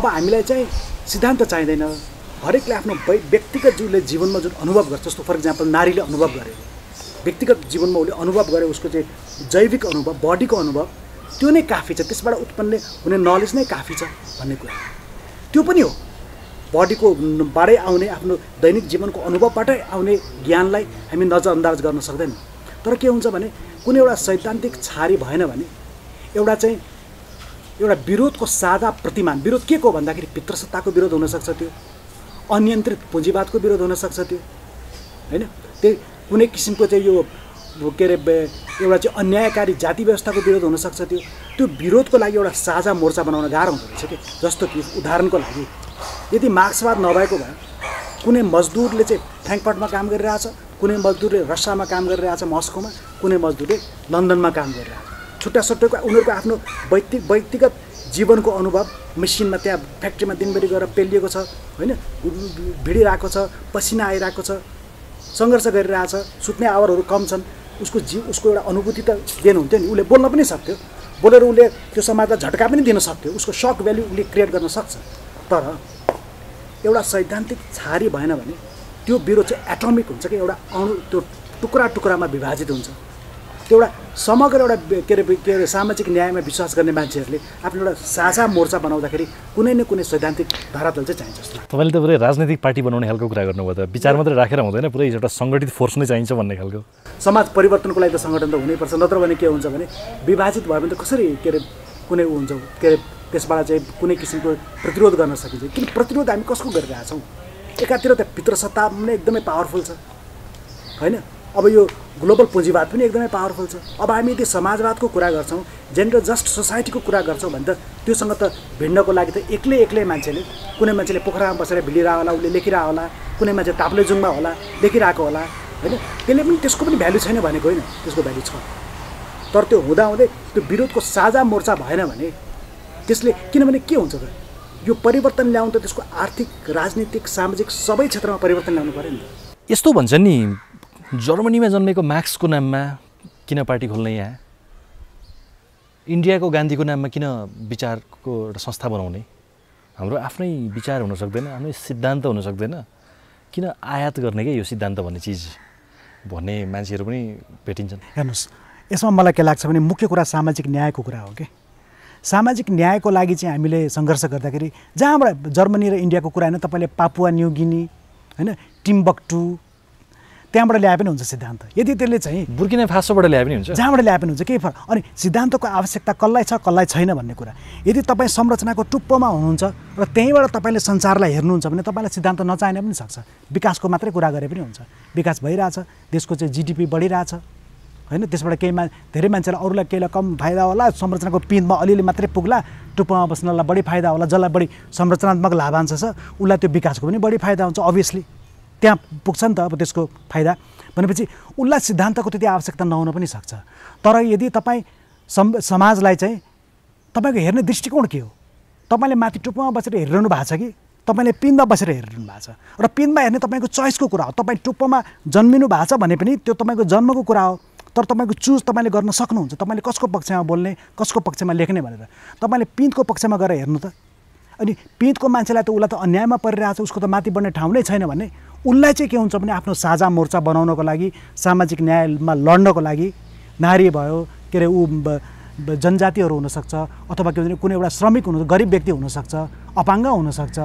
अब हामीलाई चाहिँ सिद्धान्त चाहिँदैन हरेकले आफ्नो व्यक्तिगत जिउले जीवनमा जुन अनुभव गर्छ जस्तो फर इक्जाम्पल नारीले अनुभव गरे व्यक्तिगत जीवनमा उसले अनुभव गरे उसको चाहिँ जैविक अनुभव बडीको अनुभव त्यो नै काफी छ त्यसबाट उत्पन्न हुने नलेज नै काफी छ भन्ने कुरा त्यो पनि हो बडीकोबाटै आउने आफ्नो दैनिक जीवनको अनुभवबाटै आउने ज्ञानलाई हामी नजरअन्दाज गर्न सक्दैनौँ तर के हुन्छ भने कुनै एउटा सैद्धान्तिक छारी भएन भने एउटा चाहिँ एउटा विरोधको साझा प्रतिमान विरोध के को भन्दाखेरि पितृसत्ताको विरोध हुनसक्छ त्यो अनियन्त्रित पुँजीवादको विरोध हुनसक्छ त्यो होइन त्यही कुनै किसिमको चाहिँ यो के अरे एउटा चाहिँ अन्यायकारी जाति व्यवस्थाको विरोध हुनसक्छ त्यो त्यो विरोधको लागि एउटा साझा मोर्चा बनाउन गाह्रो हुँदो रहेछ कि जस्तो कि उदाहरणको लागि यदि मार्क्सवाद नभएको भए कुनै मजदुरले चाहिँ फ्याङ्कपटमा काम गरिरहेछ कुनै मजदुरले रसियामा काम गरिरहेछ मस्कोमा कुनै मजदुरले लन्डनमा काम गरिरहेछ छुट्टा छुट्टैको उनीहरूको आफ्नो व्यक्ति व्यक्तिगत जीवनको अनुभव मेसिनमा त्यहाँ फ्याक्ट्रीमा दिनभरि गएर पेलिएको छ होइन भिडिरहेको छ पसिना आइरहेको छ सङ्घर्ष गरिरहेछ सुत्ने आवरहरू कम छन् उसको जीव उसको एउटा अनुभूति त हुन्थ्यो नि उसले बोल्न पनि सक्थ्यो बोलेर उसले त्यो समाजलाई झट्का पनि दिन सक्थ्यो उसको सक भ्याल्यु उसले क्रिएट गर्न सक्छ तर एउटा सैद्धान्तिक छारी भएन भने त्यो विरोध चाहिँ एटोमिक हुन्छ कि एउटा अणु त्यो टुक्रा टुक्रामा विभाजित हुन्छ त्यो एउटा समग्र एउटा के अरे के अरे सामाजिक न्यायमा विश्वास गर्ने मान्छेहरूले आफ्नो एउटा साझा मोर्चा बनाउँदाखेरि कुनै न कुनै सैद्धान्तिक धारातल चाहिँ चाहिन्छ जस्तो तपाईँले त पुरै राजनैतिक पार्टी बनाउने खालको कुरा गर्नुभयो त विचार मात्रै राखेर हुँदैन पुरै एउटा सङ्गठित फोर्स नै चाहिन्छ भन्ने खालको समाज परिवर्तनको लागि त सङ्गठन त हुनैपर्छ नत्र भने के हुन्छ भने विभाजित भयो भने त कसरी के अरे कुनै हुन्छ के अरे त्यसबाट चाहिँ कुनै किसिमको प्रतिरोध गर्न सकिन्छ किन प्रतिरोध हामी कसको गरिरहेछौँ एकातिर त भित्र सत्ता पनि एकदमै पावरफुल छ होइन अब यो ग्लोबल पुँजीवाद पनि एकदमै पावरफुल छ अब हामी यदि समाजवादको कुरा गर्छौँ जेन्डर जस्ट सोसाइटीको कुरा गर्छौँ भने त त्योसँग त भिड्नको लागि त एक्लै एक्लै मान्छेले कुनै मान्छेले पोखरामा बसेर भिडिरह होला उसले लेखिरहेको होला कुनै मान्छे ताप्लेजुङमा होला लेखिरहेको होला होइन त्यसले पनि त्यसको पनि भ्यालु छैन भनेको होइन त्यसको भ्यालु छ तर त्यो हुँदाहुँदै त्यो विरोधको साझा मोर्चा भएन भने त्यसले किनभने के हुन्छ त यो परिवर्तन ल्याउनु त त्यसको आर्थिक राजनीतिक सामाजिक सबै क्षेत्रमा परिवर्तन ल्याउनु पऱ्यो नि त यस्तो भन्छन् नि जर्मनीमा जन्मेको मार्क्सको नाममा किन पार्टी खोल्ने यहाँ इन्डियाको गान्धीको नाममा किन विचारको एउटा संस्था बनाउने हाम्रो आफ्नै विचार हुन सक्दैन आफ्नै सिद्धान्त हुन सक्दैन किन आयात गर्ने क्या यो सिद्धान्त भन्ने चिज भन्ने मान्छेहरू पनि भेटिन्छन् हेर्नुहोस् यसमा मलाई के लाग्छ भने मुख्य कुरा सामाजिक न्यायको कुरा हो कि सामाजिक न्यायको लागि चाहिँ हामीले सङ्घर्ष गर्दाखेरि जहाँबाट जर्मनी र इन्डियाको कुरा होइन तपाईँले पापुवा गिनी होइन टिम्बक्टु त्यहाँबाट ल्याए पनि हुन्छ सिद्धान्त यदि त्यसले चाहिँ बुर्किना फासोबाट ल्याए पनि हुन्छ जहाँबाट ल्याए पनि हुन्छ केही फरक अनि सिद्धान्तको आवश्यकता कसलाई छ कसलाई छैन भन्ने कुरा यदि तपाईँ संरचनाको टुप्पोमा हुनुहुन्छ र त्यहीँबाट तपाईँले संसारलाई हेर्नुहुन्छ भने तपाईँलाई सिद्धान्त नचाहिने पनि सक्छ विकासको मात्रै कुरा गरे पनि हुन्छ विकास भइरहेछ देशको चाहिँ जिडिपी बढिरहेछ होइन त्यसबाट केही मा धेरै मान्छेलाई अरूलाई केहीलाई कम फाइदा होला संरचनाको पिँधमा अलिअलि मात्रै पुग्ला टुप्पोमा बस्नलाई बढी फाइदा होला जसलाई बढी संरचनात्मक लाभांश छ उसलाई त्यो विकासको पनि बढी फाइदा हुन्छ अभियसली त्यहाँ पुग्छ नि त अब त्यसको फाइदा भनेपछि उसलाई सिद्धान्तको त्यति आवश्यकता नहुन पनि सक्छ तर यदि तपाईँ सम समाजलाई चाहिँ तपाईँको हेर्ने दृष्टिकोण के हो तपाईँले माथि टुप्पोमा बसेर हेरिरहनु भएको छ कि तपाईँले पिन्दमा बसेर हेरिरहनु भएको छ र पिनमा हेर्ने तपाईँको चोइसको कुरा हो तपाईँ टुप्पोमा जन्मिनु भएको छ भने पनि त्यो तपाईँको जन्मको कुरा हो तर तपाईँको चुज तपाईँले गर्न सक्नुहुन्छ तपाईँले कसको पक्षमा बोल्ने कसको पक्षमा लेख्ने भनेर तपाईँले पिन्तको पक्षमा गएर हेर्नु त अनि पिन्तको मान्छेलाई त उसलाई त अन्यायमा परिरहेको छ उसको त माथि बढ्ने ठाउँ नै छैन भने उसलाई चाहिँ के हुन्छ भने आफ्नो साझा मोर्चा बनाउनको लागि सामाजिक न्यायमा लड्नको लागि नारी भयो के अरे ऊ जनजातिहरू हुनसक्छ अथवा के भन्छ कुनै एउटा श्रमिक हुनु गरिब व्यक्ति हुनसक्छ अपाङ्ग हुनसक्छ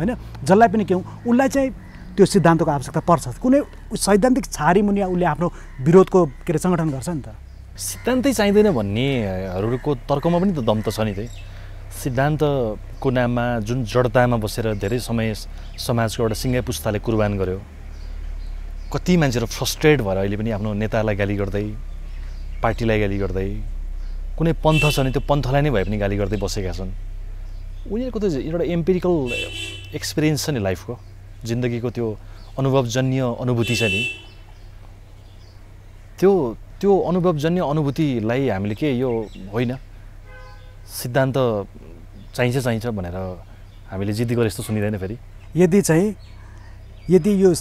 होइन जसलाई पनि के उसलाई चाहिँ त्यो सिद्धान्तको आवश्यकता पर्छ कुनै सैद्धान्तिक छारीमुनि उसले आफ्नो विरोधको के अरे सङ्गठन गर्छ नि त सिद्धान्तै चाहिँदैन भन्नेहरूको तर्कमा पनि त दम त छ नि त्यही सिद्धान्तको नाममा जुन जडतामा बसेर धेरै समय समाजको एउटा सिङ्गै पुस्ताले कुर्बान गर्यो कति मान्छेहरू फ्रस्ट्रेट भएर अहिले पनि आफ्नो नेतालाई गाली गर्दै पार्टीलाई गाली गर्दै कुनै पन्थ छ नि त्यो पन्थलाई नै भए पनि गाली गर्दै बसेका छन् उनीहरूको त एउटा एम्पेरिकल एक्सपिरियन्स छ नि लाइफको जिन्दगीको त्यो अनुभवजन्य अनुभूति छ नि त्यो त्यो अनुभवजन्य अनुभूतिलाई हामीले के यो होइन सिद्धान्त चाहिन्छ चाहिन्छ भनेर हामीले जिद्दी गरे जस्तो सुनिँदैन फेरि यदि चाहिँ यदि यो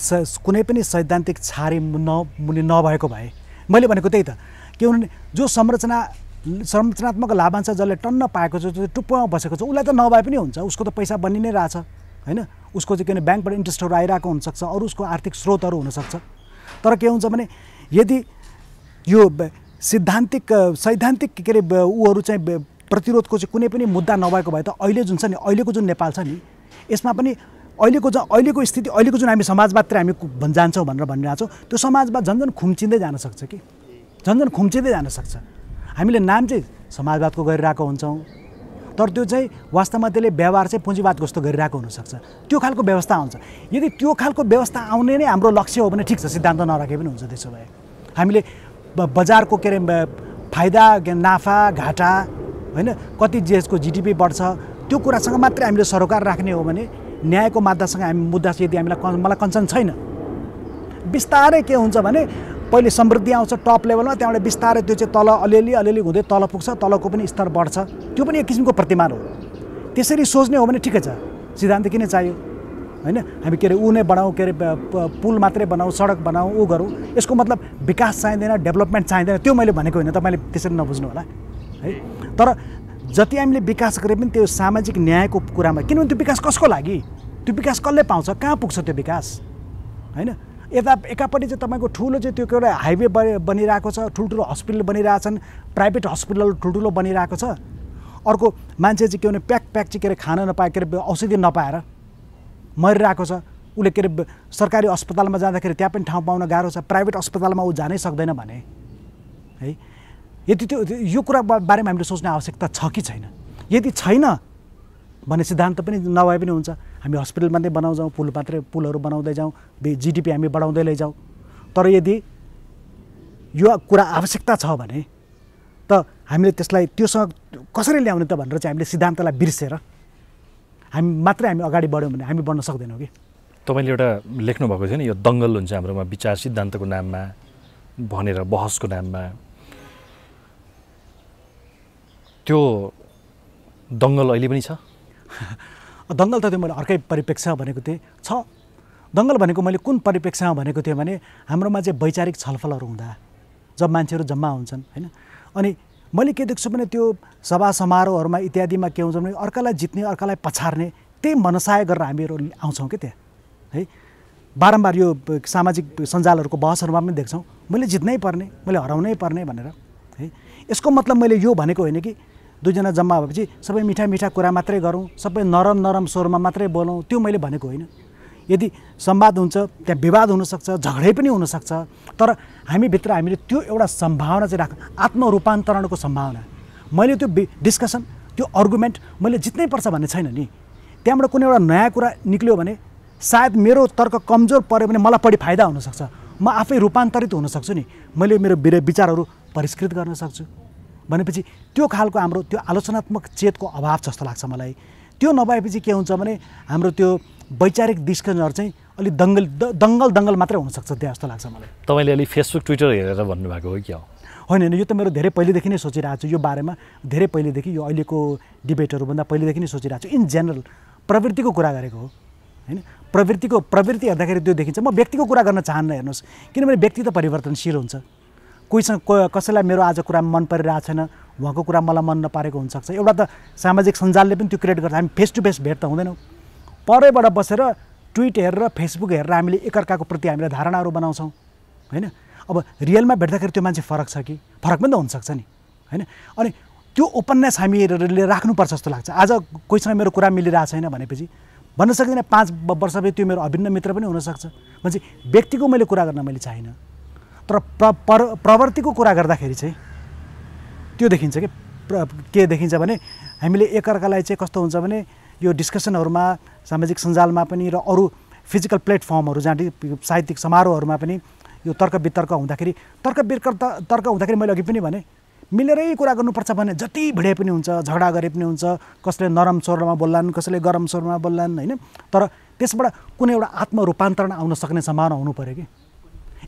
कुनै पनि सैद्धान्तिक छारे न मुनि नभएको भए मैले भनेको त्यही त किनभने जो संरचना संरचनात्मक लाभांश जसले टन्न पाएको छ जो टुप्पोमा बसेको छ उसलाई त नभए पनि हुन्छ उसको त पैसा बनि नै रहेछ होइन उसको चाहिँ किनभने ब्याङ्कबाट इन्ट्रेस्टहरू आइरहेको हुनसक्छ अरू उसको आर्थिक स्रोतहरू हुनसक्छ तर के हुन्छ भने यदि यो सिद्धान्तिक सैद्धान्तिक के अरे ऊहरू चाहिँ प्रतिरोधको चाहिँ कुनै पनि मुद्दा नभएको भए त अहिले जुन छ नि अहिलेको जुन नेपाल छ नि यसमा पनि अहिलेको ज अहिलेको स्थिति अहिलेको जुन हामी समाजवादतिर हामी जान्छौँ भनेर भनिरहेको छौँ त्यो समाजवाद झन्झन खुम्चिँदै जान सक्छ कि झन्झन खुम्चिँदै जान सक्छ हामीले नाम चाहिँ समाजवादको गरिरहेको हुन्छौँ तर त्यो चाहिँ वास्तवमा त्यसले व्यवहार चाहिँ पुँजीवाद जस्तो गरिरहेको हुनसक्छ त्यो खालको व्यवस्था आउँछ यदि त्यो खालको व्यवस्था आउने नै हाम्रो लक्ष्य हो भने ठिक छ सिद्धान्त नराखे पनि हुन्छ त्यसो भए हामीले बजारको के अरे फाइदा नाफा घाटा होइन कति जेसको जिडिपी बढ्छ त्यो कुरासँग मात्रै हामीले सरोकार राख्ने हो भने न्यायको मात्रासँग हामी मुद्दा यदि हामीलाई मलाई कन्सर्न छैन बिस्तारै के हुन्छ भने पहिले समृद्धि आउँछ टप लेभलमा त्यहाँबाट बिस्तारै त्यो चाहिँ तल अलिअलि अलिअलि हुँदै तल पुग्छ तलको पनि स्तर बढ्छ त्यो पनि एक किसिमको प्रतिमान हो त्यसरी सोच्ने हो भने ठिकै छ सिद्धान्त किन चाहियो होइन हामी के अरे ऊ नै बनाऊ के अरे पुल मात्रै बनाऊ सडक बनाऊ ऊ गरौँ यसको मतलब विकास चाहिँदैन डेभलपमेन्ट चाहिँदैन त्यो मैले भनेको होइन तपाईँले त्यसरी नबुझ्नु होला है तर जति हामीले विकास गरे पनि त्यो सामाजिक न्यायको कुरामा किनभने त्यो विकास कसको लागि त्यो विकास कसले पाउँछ कहाँ पुग्छ त्यो विकास होइन यता एकापट्टि चाहिँ तपाईँको ठुलो चाहिँ त्यो एउटा हाइवे बनिरहेको छ ठुल्ठुलो हस्पिटल बनिरहेछन् प्राइभेट हस्पिटल ठुल्ठुलो बनिरहेको छ अर्को मान्छे चाहिँ के भने प्याक प्याक चाहिँ के अरे खान नपाए के अरे औषधि नपाएर मरिरहेको छ उसले के अरे सरकारी अस्पतालमा जाँदाखेरि त्यहाँ पनि ठाउँ पाउन गाह्रो छ प्राइभेट अस्पतालमा ऊ जानै सक्दैन भने है यदि त्यो यो कुरा बारेमा हामीले सोच्ने आवश्यकता छ कि छैन यदि छैन भन्ने सिद्धान्त पनि नभए पनि हुन्छ हामी हस्पिटल मात्रै बनाउँछौँ पुल मात्रै पुलहरू बनाउँदै जाउँ जिडिपी हामी बढाउँदै लैजाउँ तर यदि यो कुरा आवश्यकता छ भने त हामीले त्यसलाई त्योसँग कसरी ल्याउने त भनेर चाहिँ हामीले सिद्धान्तलाई बिर्सेर हामी मात्रै हामी अगाडि बढ्यौँ भने हामी बढ्न सक्दैनौँ कि तपाईँले एउटा लेख्नुभएको थियो नि यो दङ्गल हुन्छ हाम्रोमा विचार सिद्धान्तको नाममा भनेर बहसको नाममा त्यो दङ्गल अहिले पनि छ दङ्गल त त्यो मैले अर्कै परिप्रेक्ष्य भनेको थिएँ छ दङ्गल भनेको मैले कुन परिप्रेक्ष्यमा भनेको थिएँ भने हाम्रोमा चाहिँ वैचारिक छलफलहरू हुँदा जब मान्छेहरू जम्मा हुन्छन् होइन अनि मैले के देख्छु भने त्यो सभा समारोहहरूमा इत्यादिमा के हुन्छ भने अर्कालाई जित्ने अर्कालाई पछार्ने त्यही मनसाय गरेर हामीहरू आउँछौँ कि त्यहाँ है बारम्बार यो सामाजिक सञ्जालहरूको बहसहरूमा पनि देख्छौँ मैले जित्नै पर्ने मैले हराउनै पर्ने भनेर है यसको मतलब मैले यो भनेको होइन कि दुईजना जम्मा भएपछि सबै मिठा मिठा कुरा मात्रै गरौँ सबै नरम नरम स्वरमा मात्रै बोलौँ त्यो मैले भनेको होइन यदि संवाद हुन्छ त्यहाँ विवाद हुनसक्छ झगडै पनि हुनसक्छ तर हामीभित्र हामीले त्यो एउटा सम्भावना चाहिँ राख आत्मरूपान्तरणको सम्भावना मैले त्यो डिस्कसन त्यो अर्गुमेन्ट मैले जित्नै पर्छ भन्ने छैन नि त्यहाँबाट कुनै एउटा नयाँ कुरा निक्ल्यो भने सायद मेरो तर्क कमजोर पऱ्यो भने मलाई बढी फाइदा हुनसक्छ म आफै रूपान्तरित हुनसक्छु नि मैले मेरो विचारहरू परिष्कृत गर्न सक्छु भनेपछि त्यो खालको हाम्रो त्यो आलोचनात्मक चेतको अभाव जस्तो लाग्छ मलाई त्यो नभएपछि के हुन्छ भने हाम्रो त्यो वैचारिक डिस्कसनहरू चाहिँ अलिक दङ्गल दङ्गल दङ्गल मात्रै हुनसक्छ त्यहाँ जस्तो लाग्छ मलाई तपाईँले अलिक फेसबुक ट्विटर हेरेर भन्नुभएको हो क्या होइन होइन यो त मेरो धेरै पहिलेदेखि नै सोचिरहेको छु यो बारेमा धेरै पहिलेदेखि यो अहिलेको डिबेटहरूभन्दा पहिलेदेखि नै सोचिरहेको छु इन जेनरल प्रवृत्तिको कुरा गरेको हो होइन प्रवृत्तिको प्रवृत्ति हेर्दाखेरि त्यो देखिन्छ म व्यक्तिको कुरा गर्न चाहन्न हेर्नुहोस् किनभने व्यक्ति त परिवर्तनशील हुन्छ कोहीसँग को कसैलाई मेरो आज कुरा मन परिरहेको छैन उहाँको कुरा मलाई मन नपारेको हुनसक्छ एउटा त सामाजिक सञ्जालले पनि त्यो क्रिएट गर्छ हामी फेस टु फेस भेट त हुँदैनौँ परैबाट बसेर ट्विट हेरेर फेसबुक हेरेर हामीले एकअर्काको प्रति हामीले धारणाहरू बनाउँछौँ होइन अब रियलमा भेट्दाखेरि त्यो मान्छे फरक छ कि फरक पनि त हुनसक्छ नि होइन अनि त्यो उपन्यास हामीले राख्नुपर्छ जस्तो लाग्छ आज कोहीसँग मेरो कुरा मिलिरहेको छैन भनेपछि भन्न सक्दिनँ पाँच वर्षपछि त्यो मेरो अभिन्न मित्र पनि हुनसक्छ भनेपछि व्यक्तिको मैले कुरा गर्न मैले चाहिँ तर प्र पर प्रवृत्तिको कुरा गर्दाखेरि चाहिँ त्यो देखिन्छ कि के देखिन्छ भने हामीले एकअर्कालाई चाहिँ कस्तो हुन्छ भने यो डिस्कसनहरूमा सामाजिक सञ्जालमा पनि र अरू फिजिकल प्लेटफर्महरू जहाँ साहित्यिक समारोहहरूमा पनि यो तर्क वितर्क हुँदाखेरि तर्क वितर्क तर्क हुँदाखेरि मैले अघि पनि भने मिलेरै कुरा गर्नुपर्छ भने जति भिडे पनि हुन्छ झगडा गरे पनि हुन्छ कसैले नरम स्वरमा बोल्लान् कसैले गरम स्वरमा बोल्लान् होइन तर त्यसबाट कुनै एउटा आत्म आउन सक्ने सम्भावना हुनु पऱ्यो कि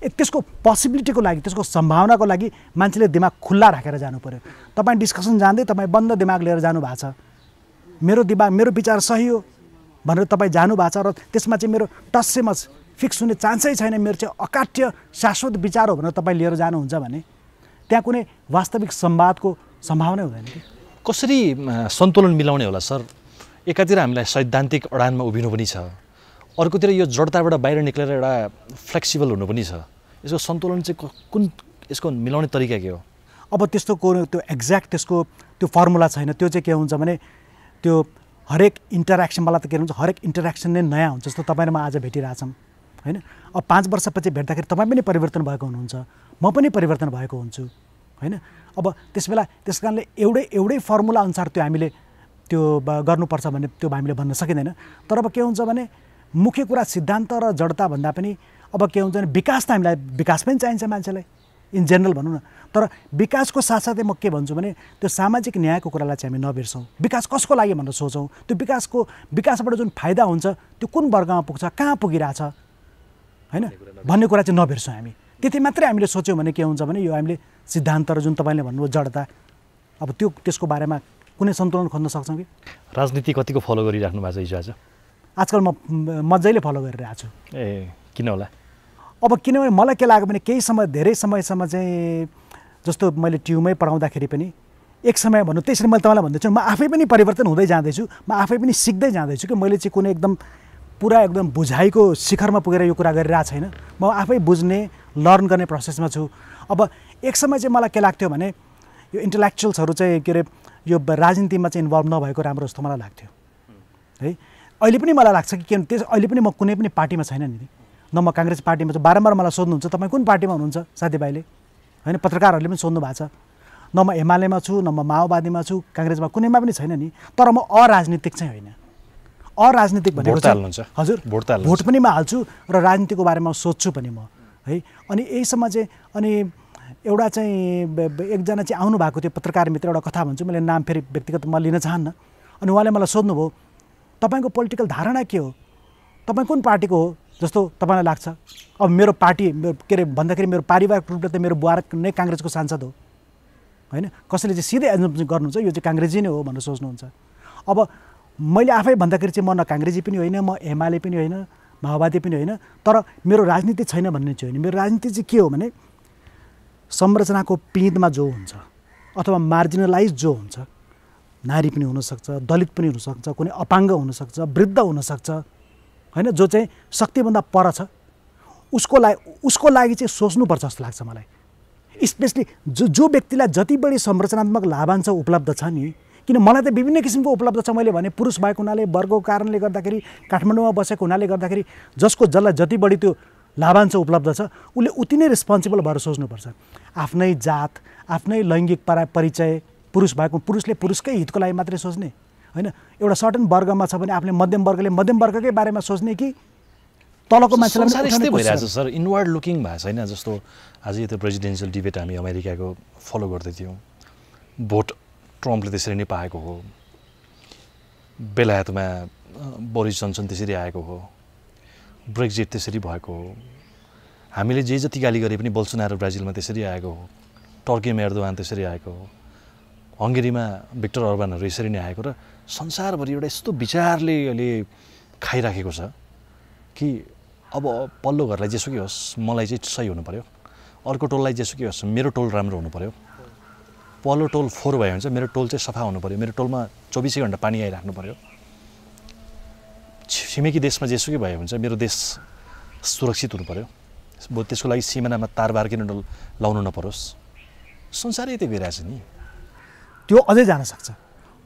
त्यसको पोसिबिलिटीको लागि त्यसको सम्भावनाको लागि मान्छेले दिमाग खुल्ला राखेर जानु पऱ्यो तपाईँ डिस्कसन जाँदै तपाईँ बन्द दिमाग लिएर जानु भएको छ मेरो दिमाग मेरो विचार सही हो भनेर तपाईँ जानु भएको छ र त्यसमा चाहिँ मेरो टच मच फिक्स हुने चान्सै छैन मेरो चाहिँ अकाट्य शाश्वत विचार हो भनेर तपाईँ लिएर जानुहुन्छ भने त्यहाँ कुनै वास्तविक सम्वादको सम्भावना हुँदैन कि कसरी सन्तुलन मिलाउने होला सर एकातिर हामीलाई सैद्धान्तिक अडानमा उभिनु पनि छ अर्कोतिर यो जडताबाट बाहिर निक्लेर एउटा फ्लेक्सिबल हुनु पनि छ यसको सन्तुलन चाहिँ कुन यसको मिलाउने तरिका के हो अब त्यस्तो को त्यो एक्ज्याक्ट त्यसको त्यो फर्मुला छैन त्यो चाहिँ के हुन्छ भने त्यो हरेक इन्टरेक्सन मलाई त के हुन्छ हरेक इन्टरेक्सन नै नयाँ हुन्छ जस्तो तपाईँ र म आज भेटिरहेछौँ होइन अब पाँच वर्षपछि भेट्दाखेरि तपाईँ पनि परिवर्तन भएको हुनुहुन्छ म पनि परिवर्तन भएको हुन्छु होइन अब त्यस बेला त्यस कारणले एउटै एउटै फर्मुला अनुसार त्यो हामीले त्यो गर्नुपर्छ भने त्यो हामीले भन्न सकिँदैन तर अब के हुन्छ भने मुख्य कुरा सिद्धान्त र जडता भन्दा पनि अब के हुन्छ भने विकास त हामीलाई विकास पनि चाहिन्छ मान्छेलाई इन जेनरल भनौँ न तर विकासको साथसाथै म के भन्छु भने त्यो सामाजिक न्यायको कुरालाई चाहिँ हामी नबिर्सौँ विकास कसको लागि भनेर सोचौँ त्यो विकासको विकासबाट जुन फाइदा हुन्छ त्यो कुन वर्गमा पुग्छ कहाँ पुगिरहेछ होइन भन्ने कुरा चाहिँ नबिर्सौँ हामी त्यति मात्रै हामीले सोच्यौँ भने के हुन्छ भने यो हामीले सिद्धान्त र जुन तपाईँले भन्नुभयो जडता अब त्यो त्यसको बारेमा कुनै सन्तुलन खोज्न सक्छौँ कि राजनीति कतिको फलो गरिराख्नु भएको छ हिजो आजकल म मजाले फलो गरिरहेको छु ए किन होला अब किनभने मलाई के लाग्यो भने केही समय धेरै समयसम्म चाहिँ जस्तो मैले ट्युमै पढाउँदाखेरि पनि एक समय भन्नु त्यसरी मैले तपाईँलाई भन्दैछु म आफै पनि परिवर्तन हुँदै जाँदैछु म आफै पनि सिक्दै जाँदैछु कि मैले चाहिँ कुनै एकदम पुरा एकदम बुझाइको शिखरमा पुगेर यो कुरा गरिरहेको छैन म आफै बुझ्ने लर्न गर्ने प्रोसेसमा छु अब एक समय चाहिँ मलाई के लाग्थ्यो भने यो इन्टलेक्चुअल्सहरू चाहिँ के अरे यो राजनीतिमा चाहिँ इन्भल्भ नभएको राम्रो जस्तो मलाई लाग्थ्यो है अहिले पनि मलाई लाग्छ कि किन त्यस अहिले पनि म कुनै पनि पार्टीमा छैन नि न म काङ्ग्रेस पार्टीमा छु बारम्बार मलाई सोध्नुहुन्छ तपाईँ कुन पार्टीमा हुनुहुन्छ साथीभाइले होइन पत्रकारहरूले पनि सोध्नु भएको छ न म एमालेमा छु न म माओवादीमा छु काङ्ग्रेसमा कुनैमा पनि छैन नि तर म अराजनीतिक चाहिँ होइन अराजनीतिक भनेको हजुर भोट भोट पनि म हाल्छु र राजनीतिको बारेमा सोध्छु पनि म है अनि यहीसम्म चाहिँ अनि एउटा चाहिँ एकजना चाहिँ आउनु भएको थियो पत्रकार मित्र एउटा कथा भन्छु मैले नाम फेरि व्यक्तिगत म लिन चाहन्न अनि उहाँले मलाई सोध्नुभयो तपाईँको पोलिटिकल धारणा के हो तपाईँ कुन पार्टीको हो जस्तो तपाईँलाई लाग्छ अब मेरो पार्टी मेरो के अरे भन्दाखेरि मेरो पारिवारिक रूपले त मेरो बुवा नै काङ्ग्रेसको सांसद हो होइन कसैले चाहिँ सिधै एजम्सन गर्नुहुन्छ यो चाहिँ काङ्ग्रेसी नै हो भनेर सोच्नुहुन्छ अब मैले आफै भन्दाखेरि चाहिँ म न काङ्ग्रेसी पनि होइन म एमाले पनि होइन माओवादी पनि होइन तर मेरो राजनीति छैन भन्ने चाहिँ होइन मेरो राजनीति चाहिँ के हो भने संरचनाको पिँधमा जो हुन्छ अथवा मार्जिनलाइज जो हुन्छ नारी पनि हुनसक्छ दलित पनि हुनसक्छ कुनै अपाङ्ग हुनसक्छ वृद्ध हुनसक्छ होइन जो चाहिँ शक्तिभन्दा पर छ उसको लागि उसको लागि चाहिँ सोच्नुपर्छ जस्तो लाग्छ मलाई स्पेसली जो जो व्यक्तिलाई जति बढी संरचनात्मक लाभांश उपलब्ध छ नि किन मलाई त विभिन्न किसिमको उपलब्ध छ मैले भने पुरुष भएको हुनाले वर्गको कारणले गर्दाखेरि काठमाडौँमा बसेको हुनाले गर्दाखेरि जसको जसलाई जति बढी त्यो लाभांश उपलब्ध छ उसले उति नै रेस्पोन्सिबल भएर सोच्नुपर्छ आफ्नै जात आफ्नै लैङ्गिक परा परिचय पुरुष भएको पुरुषले पुरुषकै हितको लागि मात्रै सोच्ने होइन एउटा सर्टन वर्गमा छ भने आफूले मध्यम वर्गले मध्यम वर्गकै बारेमा सोच्ने कि तलको मान्छेलाई भइरहेको छ सर इनवर्ड लुकिङ भएको छैन जस्तो आज यो प्रेसिडेन्सियल डिबेट हामी अमेरिकाको फलो गर्दै गर्दैथ्यौँ भोट ट्रम्पले त्यसरी नै पाएको हो बेलायतमा बोरिस जनसन त्यसरी आएको हो ब्रेक्जिट त्यसरी भएको हो हामीले जे जति गाली गरे पनि बोल्सुनारो ब्राजिलमा त्यसरी आएको हो टर्की मेर्दोवान त्यसरी आएको हो हङ्गेरीमा भिक्टर अर्बानहरू यसरी नै आएको र संसारभरि एउटा यस्तो विचारले अहिले खाइराखेको छ कि अब पल्लो घरलाई जेसुकै होस् मलाई चाहिँ सही हुनु पऱ्यो अर्को टोललाई जेसुकै होस् मेरो टोल राम्रो हुनु पऱ्यो पल्लो टोल फोहोर भयो भने चाहिँ मेरो टोल चाहिँ सफा हुनु पऱ्यो मेरो टोलमा चौबिसै घन्टा पानी आइराख्नु पऱ्यो छिमेकी देशमा जेसुकै भयो भने चाहिँ मेरो देश सुरक्षित हुनु पऱ्यो त्यसको लागि सिमानामा तार बार्किन लाउनु नपरोस् संसारै यतै छ नि त्यो अझै जान सक्छ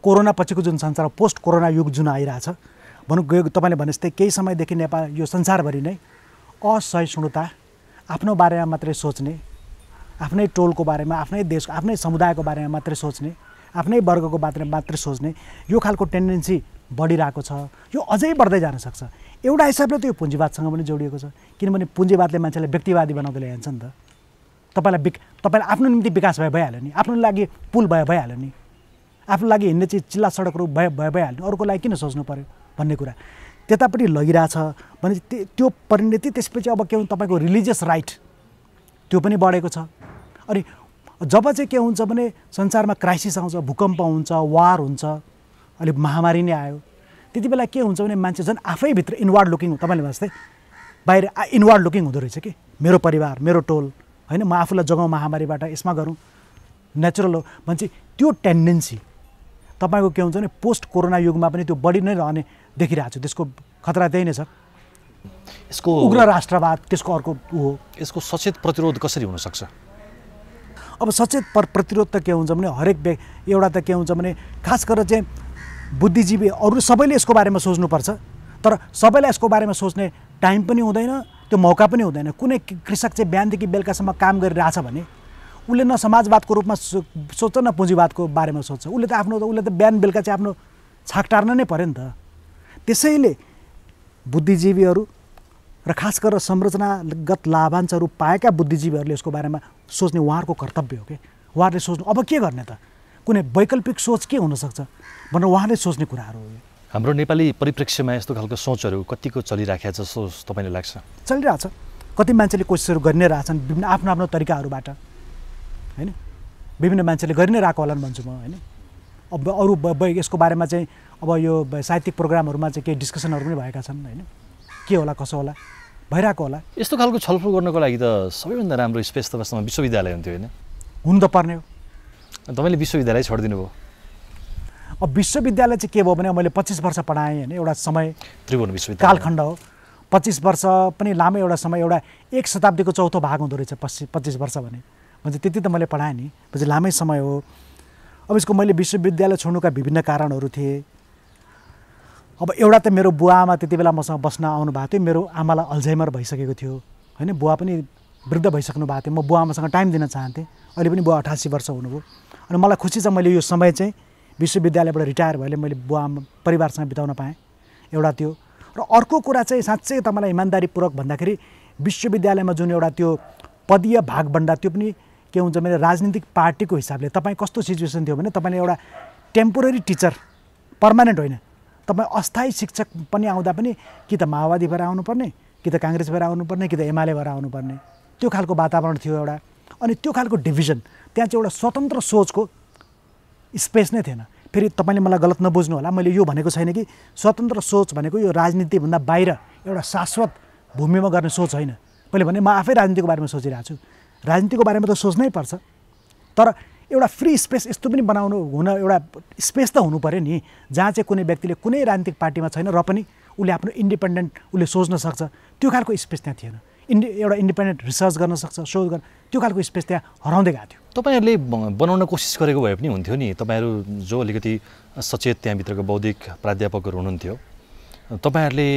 कोरोना पछिको जुन संसार पोस्ट कोरोना युग जुन आइरहेछ भनौँ गयो तपाईँले भने जस्तै केही समयदेखि नेपाल यो संसारभरि नै असहिष्णुता आफ्नो बारेमा मात्रै सोच्ने आफ्नै टोलको बारेमा आफ्नै देशको आफ्नै समुदायको बारेमा मात्रै सोच्ने आफ्नै वर्गको बारेमा मात्रै सोच्ने यो खालको टेन्डेन्सी बढिरहेको छ यो अझै बढ्दै जान सक्छ एउटा हिसाबले त यो पुँजीवादसँग पनि जोडिएको छ किनभने पुँजीवादले मान्छेलाई व्यक्तिवादी बनाउँदै ल्याइन्छ नि त तपाईँलाई बिक तपाईँलाई आफ्नो निम्ति विकास भए भइहाल्यो नि आफ्नो लागि पुल भए भइहाल्यो नि आफ्नो लागि हिँड्ने चाहिँ चिल्ला सडकहरू भए भए भइहाल्यो नि अरूको लागि किन सोच्नु पऱ्यो भन्ने कुरा त्यतापट्टि लगिरहेछ भने त्यो परिणति त्यसपछि अब के हुन्छ तपाईँको रिलिजियस राइट त्यो पनि बढेको छ अनि जब चाहिँ के हुन्छ भने संसारमा क्राइसिस आउँछ भूकम्प हुन्छ वार हुन्छ अलिक महामारी नै आयो त्यति बेला के हुन्छ भने मान्छे झन् आफैभित्र इन्वार्ड लुकिङ तपाईँले भन्नुहोस् बाहिर इन्वार्ड लुकिङ हुँदो रहेछ कि मेरो परिवार मेरो टोल होइन म आफूलाई जगाउँ महामारीबाट यसमा गरौँ नेचुरल हो भन्छ त्यो टेन्डेन्सी तपाईँको के हुन्छ भने पोस्ट कोरोना युगमा पनि त्यो बढी नै रहने देखिरहेको छु त्यसको खतरा त्यही नै छ यसको उग्र राष्ट्रवाद त्यसको अर्को ऊ हो यसको सचेत प्रतिरोध कसरी हुनसक्छ अब सचेत प्रतिरोध त के हुन्छ भने हरेक व्यक्ति एउटा त के हुन्छ भने खास गरेर चाहिँ बुद्धिजीवी अरू सबैले यसको बारेमा सोच्नुपर्छ तर सबैलाई यसको बारेमा सोच्ने टाइम पनि हुँदैन त्यो मौका पनि हुँदैन कुनै कृषक चाहिँ बिहानदेखि बेलुकासम्म काम गरिरहेछ भने उसले न समाजवादको रूपमा सो सोच्छ न पुँजीवादको बारेमा सोच्छ उसले त आफ्नो उसले त बिहान बेलुका चाहिँ आफ्नो छाक टार्न नै पऱ्यो नि त त्यसैले बुद्धिजीवीहरू र खास गरेर संरचनागत लाभांशहरू पाएका बुद्धिजीवीहरूले यसको बारेमा सोच्ने उहाँहरूको कर्तव्य हो कि उहाँहरूले सोच्नु अब के गर्ने त कुनै वैकल्पिक सोच के हुनसक्छ भनेर उहाँले सोच्ने कुराहरू हो हाम्रो नेपाली परिप्रेक्ष्यमा यस्तो खालको सोचहरू कतिको चलिरहेको छ जस्तो तपाईँलाई लाग्छ चलिरहेछ कति मान्छेले कोसिसहरू गरि नै रहेछन् विभिन्न आफ्नो आफ्नो तरिकाहरूबाट होइन विभिन्न मान्छेले गरि नै रहेको नि भन्छु म होइन अब अरू यसको बारेमा चाहिँ अब यो साहित्यिक प्रोग्रामहरूमा चाहिँ केही डिस्कसनहरू पनि भएका छन् होइन के होला कसो होला भइरहेको होला यस्तो खालको छलफल गर्नको लागि त सबैभन्दा राम्रो स्पेस त विश्वविद्यालय हुन्थ्यो होइन हुनु त पर्ने हो तपाईँले विश्वविद्यालय छोडिदिनु भयो अब विश्वविद्यालय चाहिँ के भयो भने मैले पच्चिस वर्ष पढाएँ होइन एउटा समय त्रिभुवन विश्वविद्यालय कालखण्ड हो पच्चिस वर्ष पनि लामो एउटा समय एउटा एक शताब्दीको चौथो भाग हुँदो रहेछ पच्चिस पच्चिस वर्ष भने भन्छ त्यति त मैले पढाएँ नि भन्छ लामै समय हो अब यसको मैले विश्वविद्यालय छोड्नुका विभिन्न कारणहरू थिए अब एउटा त मेरो बुवा आमा त्यति बेला मसँग बस्न आउनु भएको थियो मेरो आमालाई अल्झाइमर भइसकेको थियो होइन बुवा पनि वृद्ध भइसक्नु भएको थियो म बुवा आमासँग टाइम दिन चाहन्थेँ अहिले पनि बुवा अठासी वर्ष हुनुभयो अनि मलाई खुसी छ मैले यो समय चाहिँ विश्वविद्यालयबाट रिटायर भएर मैले बुवा परिवारसँग बिताउन पाएँ एउटा त्यो र अर्को कुरा चाहिँ साँच्चै तपाईँलाई इमान्दारीपूर्वक भन्दाखेरि विश्वविद्यालयमा जुन एउटा त्यो पदीय भागभन्डा त्यो पनि के हुन्छ भने राजनीतिक पार्टीको हिसाबले तपाईँ कस्तो सिचुएसन थियो भने तपाईँले एउटा टेम्पोरेरी टिचर पर्मानेन्ट होइन तपाईँ अस्थायी शिक्षक पनि आउँदा पनि कि त माओवादी भएर आउनुपर्ने कि त काङ्ग्रेस भएर आउनुपर्ने कि त एमाले भएर आउनुपर्ने त्यो खालको वातावरण थियो एउटा अनि त्यो खालको डिभिजन त्यहाँ चाहिँ एउटा स्वतन्त्र सोचको स्पेस नै थिएन फेरि तपाईँले मलाई गलत नबुझ्नु होला मैले यो भनेको छैन कि स्वतन्त्र सोच भनेको यो राजनीतिभन्दा बाहिर एउटा शाश्वत भूमिमा गर्ने सोच होइन मैले भने म आफै राजनीतिको बारेमा सोचिरहेको छु राजनीतिको बारेमा त सोच्नै पर्छ तर एउटा फ्री स्पेस यस्तो पनि बनाउनु हुन एउटा स्पेस त हुनु पऱ्यो नि जहाँ चाहिँ कुनै व्यक्तिले कुनै राजनीतिक पार्टीमा छैन र पनि उसले आफ्नो इन्डिपेन्डेन्ट उसले सोच्न सक्छ त्यो खालको स्पेस त्यहाँ थिएन इन्डि एउटा इन्डिपेन्डेन्ट रिसर्च गर्न सक्छ शोध गर्न त्यो खालको स्पेस त्यहाँ हराउँदै गएको थियो तपाईँहरूले बनाउन कोसिस गरेको भए पनि हुन्थ्यो नि तपाईँहरू जो अलिकति सचेत त्यहाँभित्रको बौद्धिक प्राध्यापकहरू हुनुहुन्थ्यो तपाईँहरूले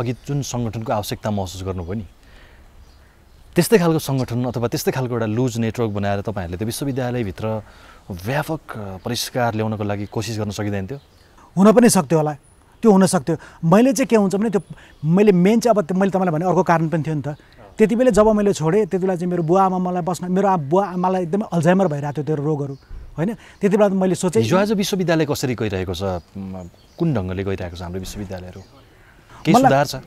अघि जुन सङ्गठनको आवश्यकता महसुस गर्नुभयो नि त्यस्तै खालको सङ्गठन अथवा त्यस्तै खालको एउटा लुज नेटवर्क बनाएर तपाईँहरूले त विश्वविद्यालयभित्र व्यापक परिष्कार ल्याउनको लागि कोसिस गर्न सकिँदैन थियो हुन पनि सक्थ्यो होला त्यो हुनसक्थ्यो मैले चाहिँ के हुन्छ भने त्यो मैले मेन चाहिँ अब मैले तपाईँलाई भने अर्को कारण पनि थियो नि त त्यति बेला जब मैले छोडेँ त्यति बेला चाहिँ मेरो बुवा आमा मलाई बस्न मेरो आ बुवा आमालाई एकदमै अल्झाइमर भइरहेको थियो त्यो रोगहरू होइन त्यति बेला मैले सोचेँ हिजो आज विश्वविद्यालय कसरी गइरहेको छ कुन ढङ्गले गइरहेको छ हाम्रो विश्वविद्यालयहरू छ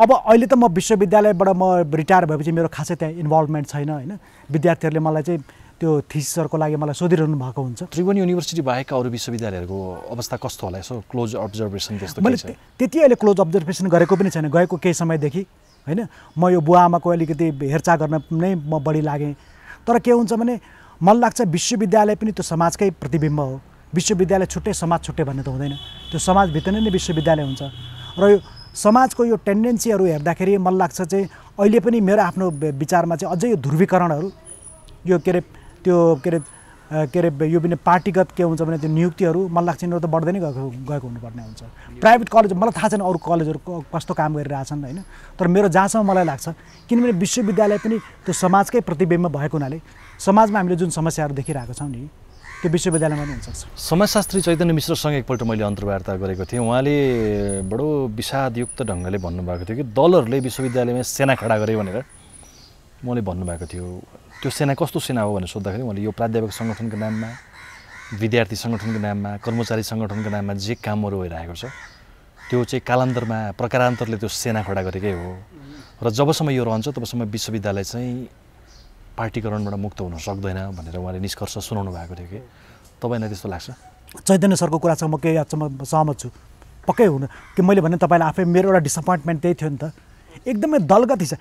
अब अहिले त म विश्वविद्यालयबाट म रिटायर भएपछि मेरो खासै त्यहाँ इन्भल्भमेन्ट छैन होइन विद्यार्थीहरूले मलाई चाहिँ त्यो थिसिसरको लागि मलाई सोधिरहनु भएको हुन्छ त्रिभुवन युनिभर्सिटी बाहेक अरू विश्वविद्यालयहरूको अवस्था कस्तो होला यसो क्लोज अब्जर्भेसन त्यस्तो मैले त्यति अहिले क्लोज अब्जर्भेसन गरेको पनि छैन गएको केही समयदेखि होइन म यो बुवा आमाको अलिकति हेरचाह गर्न नै म बढी लागेँ तर के हुन्छ भने मलाई लाग्छ विश्वविद्यालय पनि त्यो समाजकै प्रतिबिम्ब हो विश्वविद्यालय छुट्टै समाज छुट्टै भन्ने त हुँदैन त्यो समाजभित्र नै विश्वविद्यालय हुन्छ र यो समाजको यो टेन्डेन्सीहरू हेर्दाखेरि मलाई लाग्छ चाहिँ अहिले पनि मेरो आफ्नो विचारमा चाहिँ अझै यो ध्रुवीकरणहरू यो के अरे त्यो के अरे के अरे यो पनि पार्टीगत के हुन्छ भने त्यो नियुक्तिहरू मलाई लाग्छ यिनीहरू त बढ्दै नै गएको गएको हुनुपर्ने हुन्छ प्राइभेट कलेज मलाई थाहा छैन अरू कलेजहरू कस्तो काम गरिरहेछन् होइन तर मेरो जहाँसम्म मलाई लाग्छ किनभने विश्वविद्यालय पनि त्यो समाजकै प्रतिबिम्ब भएको हुनाले समाजमा हामीले जुन समस्याहरू देखिरहेको छौँ नि त्यो विश्वविद्यालयमा पनि हुनसक्छ समाजशास्त्री चैतन्य मिश्रसँग एकपल्ट मैले अन्तर्वार्ता गरेको थिएँ उहाँले बडो विषादयुक्त ढङ्गले भन्नुभएको थियो कि दलहरूले विश्वविद्यालयमा सेना खडा गरे भनेर उहाँले भन्नुभएको थियो त्यो सेना कस्तो सेना हो भनेर सोद्धाखेरि उहाँले यो प्राध्यापक सङ्गठनको नाममा विद्यार्थी सङ्गठनको नाममा कर्मचारी सङ्गठनको नाममा जे कामहरू भइरहेको छ त्यो चाहिँ कालान्तरमा प्रकारान्तरले त्यो सेना खडा गरेकै हो र जबसम्म यो रहन्छ तबसम्म विश्वविद्यालय चाहिँ पार्टीकरणबाट मुक्त हुन सक्दैन भनेर उहाँले निष्कर्ष सुनाउनु भएको थियो कि तपाईँलाई त्यस्तो लाग्छ चैतन्य सरको कुरा कुरासँग म केही हदसम्म सहमत छु पक्कै हुन कि मैले भने तपाईँलाई आफै मेरो एउटा डिसपोइन्टमेन्ट त्यही थियो नि त एकदमै दलगत छ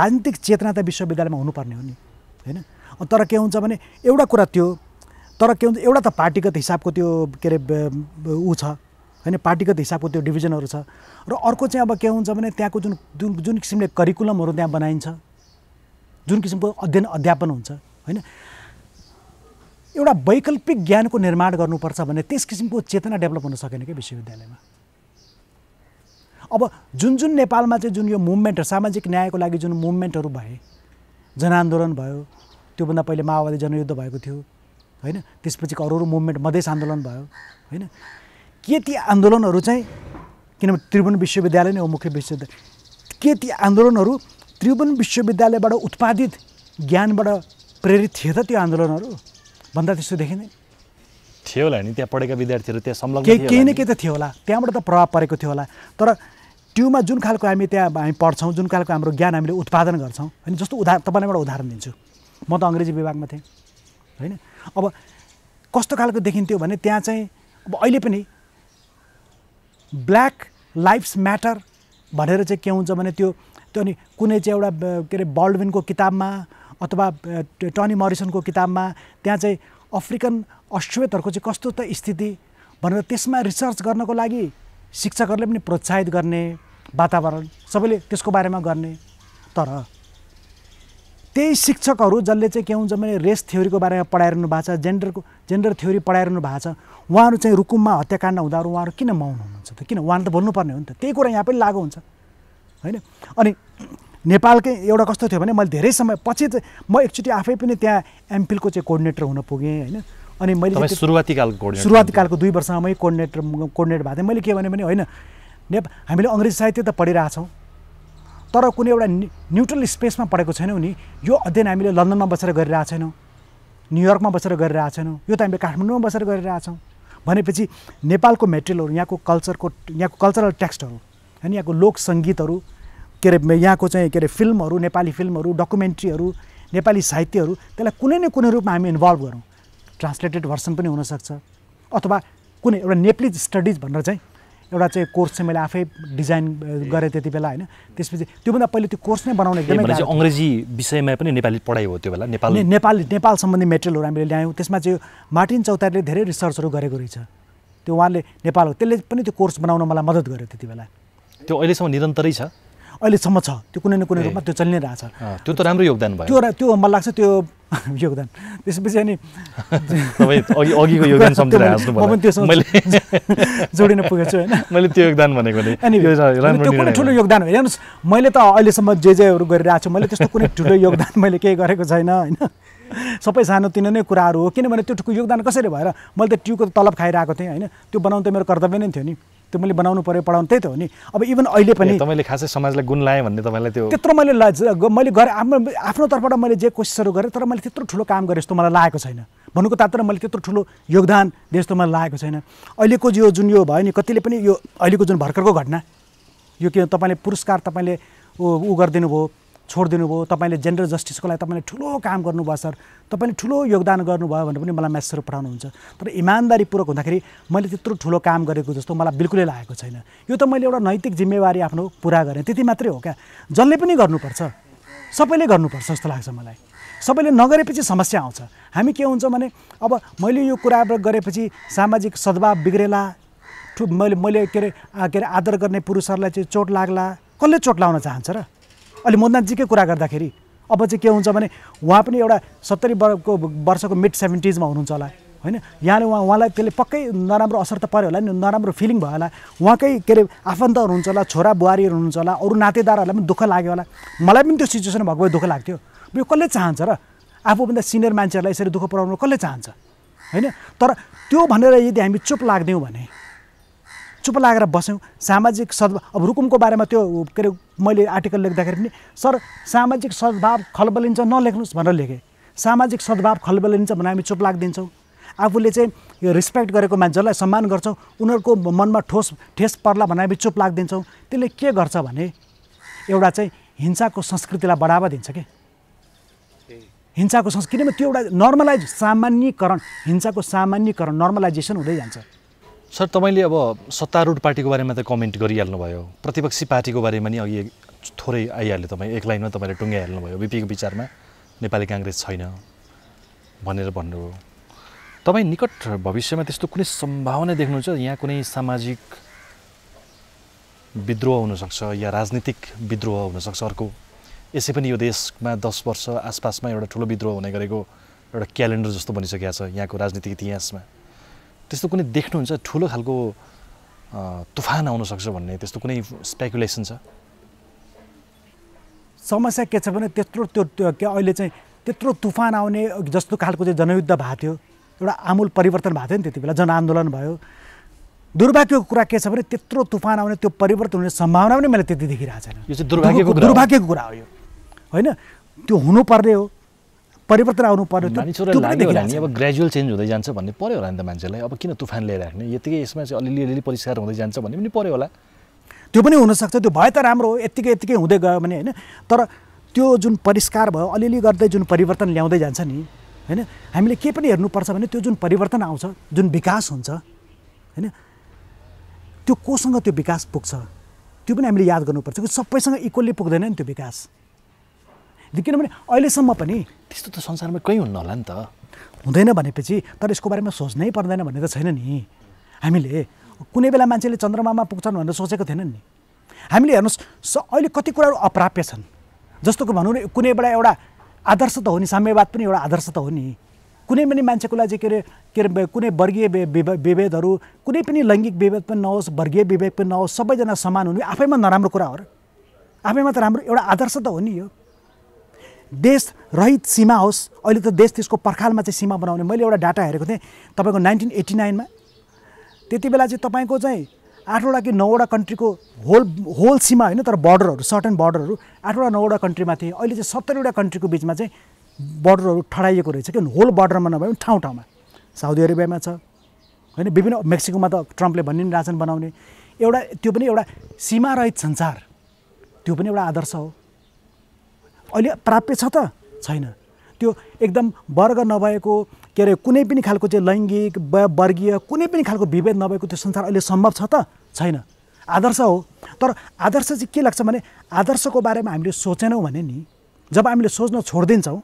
राजनीतिक चेतना त विश्वविद्यालयमा हुनुपर्ने हो नि होइन तर के हुन्छ भने एउटा कुरा त्यो तर के हुन्छ एउटा त पार्टीगत हिसाबको त्यो के अरे ऊ छ होइन पार्टीगत हिसाबको त्यो डिभिजनहरू छ र अर्को चाहिँ अब के हुन्छ भने त्यहाँको जुन जुन जुन किसिमले करिकुलमहरू त्यहाँ बनाइन्छ जुन किसिमको अध्ययन अध्यापन हुन्छ होइन एउटा वैकल्पिक ज्ञानको निर्माण गर्नुपर्छ भने त्यस किसिमको चेतना डेभलप हुन सकेन क्या विश्वविद्यालयमा अब जुन जुन नेपालमा चाहिँ जुन यो मुभमेन्टहरू सामाजिक न्यायको लागि जुन मुभमेन्टहरू भए जनआन्दोलन भयो त्योभन्दा पहिले माओवादी जनयुद्ध भएको थियो होइन त्यसपछि अरू अरू मुभमेन्ट मधेस आन्दोलन भयो होइन के ती आन्दोलनहरू चाहिँ किनभने त्रिभुवन विश्वविद्यालय नै हो मुख्य विश्वविद्यालय के ती आन्दोलनहरू त्रिभुवन विश्वविद्यालयबाट उत्पादित ज्ञानबाट प्रेरित थिए त त्यो आन्दोलनहरू भन्दा त्यस्तो देखिँदैन थियो होला नि त्यहाँ पढेका विद्यार्थीहरू त्यहाँ संलग्न केही केही न केही त थियो होला त्यहाँबाट त प्रभाव परेको थियो होला तर ट्युमा जुन खालको हामी त्यहाँ हामी पढ्छौँ जुन खालको हाम्रो ज्ञान हामीले उत्पादन गर्छौँ होइन जस्तो उदाहरण तपाईँलाई एउटा उदाहरण दिन्छु म त अङ्ग्रेजी विभागमा थिएँ होइन अब कस्तो खालको देखिन्थ्यो भने त्यहाँ चाहिँ अब अहिले पनि ब्ल्याक लाइफ्स म्याटर भनेर चाहिँ के हुन्छ भने त्यो त्यो अनि कुनै चाहिँ एउटा के अरे बल्डविनको किताबमा अथवा टनी मरिसनको किताबमा त्यहाँ चाहिँ अफ्रिकन अश्वेतहरूको चाहिँ कस्तो त स्थिति भनेर त्यसमा रिसर्च गर्नको लागि शिक्षकहरूले पनि प्रोत्साहित गर्ने वातावरण सबैले त्यसको बारेमा गर्ने तर त्यही शिक्षकहरू जसले चाहिँ के हुन्छ भने रेस थ्योरीको बारेमा पढाइरहनु भएको छ जेन्डरको जेन्डर थ्योरी पढाइरहनु भएको छ उहाँहरू चाहिँ रुकुममा हत्याकाण्ड हुँदाहरू उहाँहरू किन मौन हुनुहुन्छ त किन उहाँले त बोल्नुपर्ने हो नि त त्यही कुरा यहाँ पनि लागु हुन्छ होइन अनि नेपालकै एउटा कस्तो थियो भने मैले धेरै समय पछि चाहिँ म एकचोटि आफै पनि त्यहाँ एमफिलको चाहिँ कोर्डिनेटर हुन पुगेँ होइन अनि मैले सुरुवाती कालको सुरुवाती कालको दुई वर्षमा मै कोर्डिनेटर कोर्डिनेटर भएको थिएँ मैले के भने होइन नेप हामीले अङ्ग्रेजी साहित्य त पढिरहेछौँ तर कुनै एउटा न्युट्रल स्पेसमा पढेको छैनौँ नि यो अध्ययन हामीले लन्डनमा बसेर गरिरहेको छैनौँ न्युयोर्कमा बसेर गरिरहेको छैनौँ यो त हामीले काठमाडौँमा बसेर गरिरहेछौँ भनेपछि नेपालको मेटेरियलहरू यहाँको कल्चरको यहाँको कल्चरल टेक्स्टहरू होइन यहाँको लोक सङ्गीतहरू के अरे यहाँको चाहिँ के अरे फिल्महरू नेपाली फिल्महरू डकुमेन्ट्रीहरू नेपाली साहित्यहरू त्यसलाई कुनै न कुनै रूपमा हामी इन्भल्भ गरौँ ट्रान्सलेटेड भर्सन पनि हुनसक्छ अथवा कुनै एउटा नेप्लिज स्टडिज भनेर चाहिँ एउटा चाहिँ कोर्स चाहिँ मैले आफै डिजाइन गरेँ त्यति बेला होइन त्यसपछि त्योभन्दा पहिले त्यो कोर्स नै बनाउने अङ्ग्रेजी विषयमा पनि नेपाली पढाइ हो त्यो बेला नेपाल नेपाली नेपाल सम्बन्धी मेटेरियलहरू हामीले ल्यायौँ त्यसमा चाहिँ मार्टिन चौतारीले धेरै रिसर्चहरू गरेको रहेछ त्यो उहाँले नेपाल त्यसले पनि त्यो कोर्स बनाउन मलाई मद्दत गर्यो त्यति बेला त्यो अहिलेसम्म निरन्तरै छ अहिलेसम्म छ त्यो कुनै न कुनै रूपमा त्यो चलि नै रहेछ त्यो त राम्रो योगदान भयो त्यो त्यो मलाई लाग्छ त्यो योगदान त्यसपछि अनि अघिको योगदान जोडिन पुगेको छु होइन मैले त्यो योगदान भनेको त्यो कुनै ठुलो योगदान होइन हेर्नुहोस् मैले त अहिलेसम्म जे जेहरू गरिरहेको छु मैले त्यस्तो कुनै ठुलो योगदान मैले केही गरेको छैन होइन सबै सानोतिनो नै कुराहरू हो किनभने त्यो योगदान कसरी भएर मैले त ट्युको तलब खाइरहेको थिएँ होइन त्यो बनाउनु त मेरो कर्तव्य नै थियो नि त्यो मैले बनाउनु पऱ्यो पढाउनु त्यही त हो नि अब इभन अहिले पनि तपाईँले खासै समाजलाई गुण लाएँ भन्ने तपाईँलाई त्यो त्यत्रो मैले मैले गरेँ आफ्नो आफ्नो तर्फबाट मैले जे कोसिसहरू गरेँ तर मैले त्यत्रो ठुलो काम गरेँ जस्तो मलाई लागेको छैन भन्नुको तात्पर्य मैले त्यत्रो ठुलो योगदान दिएँ जस्तो मलाई लागेको छैन अहिलेको यो जुन यो भयो नि कतिले पनि यो अहिलेको जुन भर्खरको घटना यो के तपाईँले पुरस्कार तपाईँले ऊ गरिदिनु भयो छोडिदिनु भयो तपाईँले जेनरल जस्टिसको लागि तपाईँले ठुलो काम गर्नुभयो सर तपाईँले ठुलो योगदान गर्नुभयो भने पनि मलाई म्यासेज पठाउनुहुन्छ तर इमान्दारीपूर्वक हुँदाखेरि मैले त्यत्रो ठुलो काम गरेको जस्तो मलाई बिल्कुलै लागेको छैन यो त मैले एउटा नैतिक जिम्मेवारी आफ्नो पुरा गरेँ त्यति मात्रै हो क्या जसले पनि गर्नुपर्छ सबैले गर्नुपर्छ जस्तो लाग्छ मलाई सबैले नगरेपछि समस्या आउँछ हामी के हुन्छ भने अब मैले यो कुरा गरेपछि सामाजिक सद्भाव बिग्रेला ठु मैले मैले के अरे के अरे आदर गर्ने पुरुषहरूलाई चाहिँ चोट लाग्ला कसले चोट लाउन चाहन्छ र अहिले मोदनाथजीकै कुरा गर्दाखेरि अब चाहिँ के हुन्छ भने उहाँ पनि एउटा सत्तरी वर्षको वर्षको मिड सेभेन्टिजमा हुनुहुन्छ होला होइन यहाँले उहाँ उहाँलाई त्यसले पक्कै नराम्रो असर त पऱ्यो होला नि नराम्रो फिलिङ भयो होला उहाँकै के अरे आफन्त हुनुहुन्छ होला छोरा बुहारीहरू हुनुहुन्छ होला अरू नातेदारहरूलाई पनि दुःख लाग्यो होला मलाई पनि त्यो सिचुएसन भएको भए दुःख लाग्थ्यो यो कसले चाहन्छ र आफूभन्दा सिनियर मान्छेहरूलाई यसरी दुःख पुऱ्याउनु कसले चाहन्छ होइन तर त्यो भनेर यदि हामी चुप लाग्दियौँ भने चुप लागेर बस्यौँ सामाजिक सद्भाव अब रुकुमको बारेमा त्यो के अरे मैले आर्टिकल लेख्दाखेरि पनि सर सामाजिक सद्भाव खलबलिन्छ नलेख्नुहोस् भनेर लेखेँ सामाजिक सद्भाव खलबलिन्छ भने हामी चुप लागिदिन्छौँ आफूले चाहिँ यो रेस्पेक्ट गरेको मान्छेहरूलाई सम्मान गर्छौँ उनीहरूको मनमा ठोस ठेस पर्ला भने हामी चुप लागिदिन्छौँ त्यसले के गर्छ भने एउटा चाहिँ हिंसाको संस्कृतिलाई बढावा दिन्छ कि हिंसाको संस्कृति त्यो एउटा नर्मलाइज सामान्यकरण हिंसाको सामान्यकरण नर्मलाइजेसन हुँदै जान्छ सर तपाईँले अब सत्तारूढ पार्टीको बारेमा त कमेन्ट गरिहाल्नुभयो प्रतिपक्षी पार्टीको बारेमा नि अघि थोरै आइहाल्यो तपाईँ एक लाइनमा तपाईँले टुङ्ग्याइहाल्नुभयो बिपीको विचारमा नेपाली काङ्ग्रेस छैन भनेर भन्नुभयो तपाईँ निकट भविष्यमा त्यस्तो कुनै सम्भावना देख्नुहुन्छ यहाँ कुनै सामाजिक विद्रोह हुनसक्छ या राजनीतिक विद्रोह हुनसक्छ अर्को यसै पनि यो देशमा दस वर्ष आसपासमा एउटा ठुलो विद्रोह हुने गरेको एउटा क्यालेन्डर जस्तो बनिसकेको छ यहाँको राजनीतिक इतिहासमा त्यस्तो कुनै देख्नुहुन्छ ठुलो खालको तुफान आउनसक्छ भन्ने त्यस्तो कुनै स्पेकुलेसन छ समस्या के छ भने त्यत्रो त्यो के अहिले चाहिँ त्यत्रो तुफान आउने जस्तो खालको चाहिँ जनयुद्ध भएको थियो एउटा आमूल परिवर्तन भएको थियो नि त्यति बेला जनआन्दोलन भयो दुर्भाग्यको कुरा के छ भने त्यत्रो तुफान आउने त्यो परिवर्तन हुने सम्भावना पनि मैले त्यति देखिरहेको छैन यो चाहिँ दुर्भाग्यको दुर्भाग्यको कुरा हो यो होइन त्यो हुनुपर्ने हो परिवर्तन आउनु पर्यो अब ग्रेजुअल चेन्ज हुँदै जान्छ भन्ने पऱ्यो होला नि त मान्छेलाई अब किन तुफान लिएर राख्ने यतिकै यसमा चाहिँ अलिअलि अलिअलि परिष्कार हुँदै जान्छ भन्ने पनि पऱ्यो होला त्यो पनि हुनसक्छ त्यो भए त राम्रो हो यत्तिकै यत्तिकै हुँदै गयो भने होइन तर त्यो जुन परिष्कार भयो अलिअलि गर्दै जुन परिवर्तन ल्याउँदै जान्छ नि होइन हामीले के पनि हेर्नुपर्छ भने त्यो जुन परिवर्तन आउँछ जुन विकास हुन्छ होइन त्यो कोसँग त्यो विकास पुग्छ त्यो पनि हामीले याद गर्नुपर्छ कि सबैसँग इक्वल्ली पुग्दैन नि त्यो विकास किनभने अहिलेसम्म पनि त्यस्तो त संसारमा कहीँ हुन्न होला नि त हुँदैन भनेपछि तर यसको बारेमा सोच्नै पर्दैन भन्ने त छैन नि हामीले कुनै बेला मान्छेले चन्द्रमामा पुग्छन् भनेर सोचेको थिएनन् नि हामीले हेर्नुहोस् अहिले कति कुराहरू अप्राप्य छन् जस्तो कि भनौँ न कुनै बेला एउटा आदर्श त हो नि साम्यवाद पनि एउटा आदर्श त हो नि कुनै पनि मान्छेको लागि के अरे के अरे कुनै वर्गीय विभेदहरू कुनै पनि लैङ्गिक विभेद पनि नहोस् वर्गीय विभेद पनि नहोस् सबैजना समान हुनु आफैमा नराम्रो कुरा हो र आफैमा त राम्रो एउटा आदर्श त हो नि यो देश रहित सीमा होस् अहिले त देश त्यसको पर्खालमा चाहिँ सीमा बनाउने मैले एउटा डाटा हेरेको थिएँ तपाईँको नाइन्टिन एट्टी नाइनमा त्यति बेला चाहिँ तपाईँको चाहिँ आठवटा कि नौवटा कन्ट्रीको होल होल सीमा होइन तर सर्ट सर्टन बोर्डरहरू आठवटा नौवटा कन्ट्रीमा थिए अहिले चाहिँ सत्तरीवटा कन्ट्रीको बिचमा चाहिँ बर्डरहरू ठडाइएको रहेछ किन होल बर्डरमा नभए पनि ठाउँ ठाउँमा साउदी अरेबियामा छ होइन विभिन्न मेक्सिकोमा त ट्रम्पले भनिन् राजन बनाउने एउटा त्यो पनि एउटा सीमा रहित संसार त्यो पनि एउटा आदर्श हो अहिले प्राप्य छ त छैन त्यो एकदम वर्ग नभएको के अरे कुनै पनि खालको चाहिँ लैङ्गिक वर्गीय कुनै पनि खालको विभेद नभएको त्यो संसार अहिले सम्भव छ त छैन आदर्श हो तर आदर्श चाहिँ के लाग्छ भने आदर्शको बारेमा हामीले सोचेनौँ भने नि जब हामीले सोच्न छोडिदिन्छौँ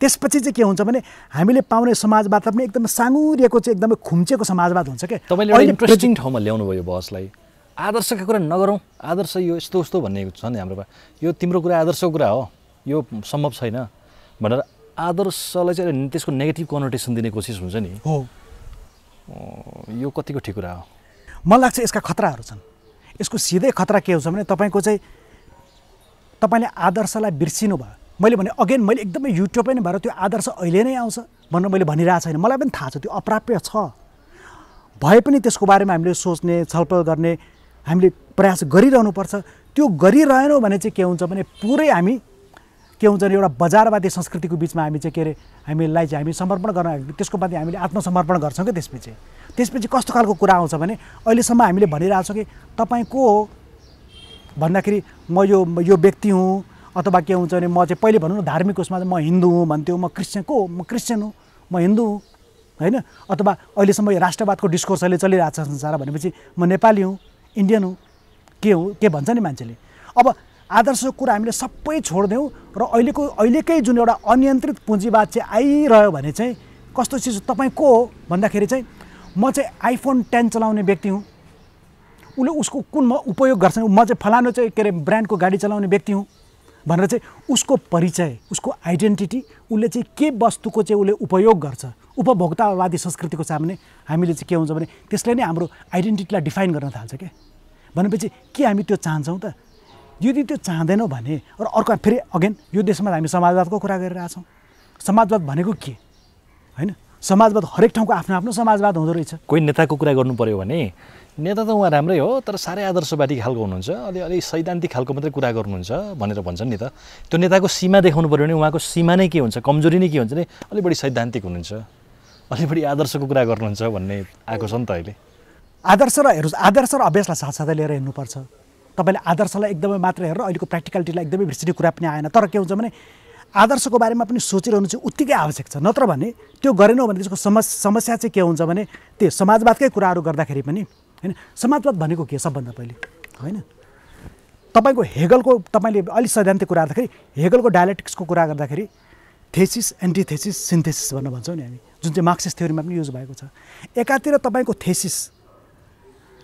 त्यसपछि चाहिँ के हुन्छ भने हामीले पाउने समाजवाद पनि एकदम साँगुरिएको चाहिँ एकदमै खुम्चिएको समाजवाद हुन्छ क्या तपाईँले इन्ट्रेस्टिङ ठाउँमा ल्याउनु भयो बसलाई आदर्शका कुरा नगरौँ आदर्श यो यस्तो उस्तो भन्ने छ नि हाम्रोमा यो तिम्रो कुरा आदर्शको कुरा हो यो सम्भव छैन भनेर आदर्शलाई चाहिँ त्यसको नेगेटिभ कन्भर्टेसन दिने कोसिस हुन्छ नि हो यो कतिको ठिक कुरा हो मलाई लाग्छ यसका खतराहरू छन् यसको सिधै खतरा के हुन्छ भने तपाईँको चाहिँ तपाईँले आदर्शलाई बिर्सिनु भयो मैले भने अगेन मैले एकदमै युट्युब नै भएर त्यो आदर्श अहिले नै आउँछ भनेर मैले भनिरहेको छैन मलाई पनि थाहा छ त्यो अप्राप्य छ भए पनि त्यसको बारेमा हामीले सोच्ने छलफल गर्ने हामीले प्रयास गरिरहनुपर्छ त्यो गरिरहेनौँ भने चाहिँ के हुन्छ भने पुरै हामी के हुन्छ भने एउटा बजारवादी संस्कृतिको बिचमा हामी चाहिँ के अरे हामीलाई चाहिँ हामी समर्पण गर्न त्यसको माथि हामीले आत्मसमर्पण गर्छौँ कि त्यसपछि त्यसपछि कस्तो खालको कुरा आउँछ भने अहिलेसम्म हामीले भनिरहेछौँ कि तपाईँ को हो भन्दाखेरि म यो यो व्यक्ति हुँ अथवा के हुन्छ भने म चाहिँ पहिले भनौँ न धार्मिक उसमा म हिन्दू हुँ भन्थ्यो म क्रिस्चियन को म क्रिस्चियन हुँ म हिन्दू हुँ होइन अथवा अहिलेसम्म यो राष्ट्रवादको अहिले चलिरहेको छ संसार भनेपछि म नेपाली हुँ इन्डियन हुँ के हो के भन्छ नि मान्छेले अब आदर्शको कुरा हामीले सबै छोडिदिउँ र अहिलेको अहिलेकै जुन एउटा अनियन्त्रित पुँजीवाद चाहिँ आइरह्यो भने चाहिँ कस्तो चिज तपाईँ को हो भन्दाखेरि चाहिँ म चाहिँ आइफोन टेन चलाउने व्यक्ति हुँ उसले उसको कुन म उपयोग गर्छ म चाहिँ फलानु चाहिँ के अरे ब्रान्डको गाडी चलाउने व्यक्ति हुँ भनेर चाहिँ उसको परिचय उसको आइडेन्टिटी उसले चाहिँ के वस्तुको चाहिँ उसले उपयोग गर्छ उपभोक्तावादी संस्कृतिको सामने हामीले चाहिँ के हुन्छ भने त्यसले नै हाम्रो आइडेन्टिटीलाई डिफाइन गर्न थाल्छ क्या भनेपछि के हामी त्यो चाहन्छौँ त यदि त्यो चाहँदैनौँ भने र अर्को फेरि अगेन यो देशमा हामी समाजवादको कुरा गरिरहेछौँ समाजवाद भनेको के होइन समाजवाद हरेक ठाउँको आफ्नो आफ्नो समाजवाद हुँदो रहेछ कोही नेताको कुरा गर्नु पऱ्यो भने नेता त उहाँ राम्रै हो तर साह्रै आदर्शवादी खालको हुनुहुन्छ अलि अलि सैद्धान्तिक खालको मात्रै कुरा गर्नुहुन्छ भनेर भन्छन् नि त त्यो नेताको सीमा देखाउनु पऱ्यो भने उहाँको सीमा नै के हुन्छ कमजोरी नै के हुन्छ भने अलिक बढी सैद्धान्तिक हुनुहुन्छ अलि बढी आदर्शको कुरा गर्नुहुन्छ भन्ने आएको छ नि त अहिले आदर्श र हेर्नुहोस् आदर्श र अभ्यासलाई साथसाथै लिएर हिँड्नुपर्छ तपाईँले आदर्शलाई एकदमै मात्र हेरेर अहिलेको प्र्याक्टिकलिटीलाई एकदमै बिर्सिने कुरा पनि आएन तर के हुन्छ भने आदर्शको बारेमा पनि सोचिरहनु चाहिँ उत्तिकै आवश्यक छ नत्र भने त्यो गरेनौँ भने त्यसको समस्या समस्या चाहिँ के हुन्छ भने त्यो समाजवादकै कुराहरू गर्दाखेरि पनि होइन समाजवाद भनेको के सबभन्दा पहिले होइन तपाईँको हेगलको तपाईँले अलिक सैद्धान्तिक कुरा गर्दाखेरि हेगलको डायलेक्टिक्सको कुरा गर्दाखेरि थेसिस एन्टिथेसिस सिन्थेसिस भनेर भन्छौँ नि हामी जुन चाहिँ मार्क्सिस थ्योरीमा पनि युज भएको छ एकातिर तपाईँको थेसिस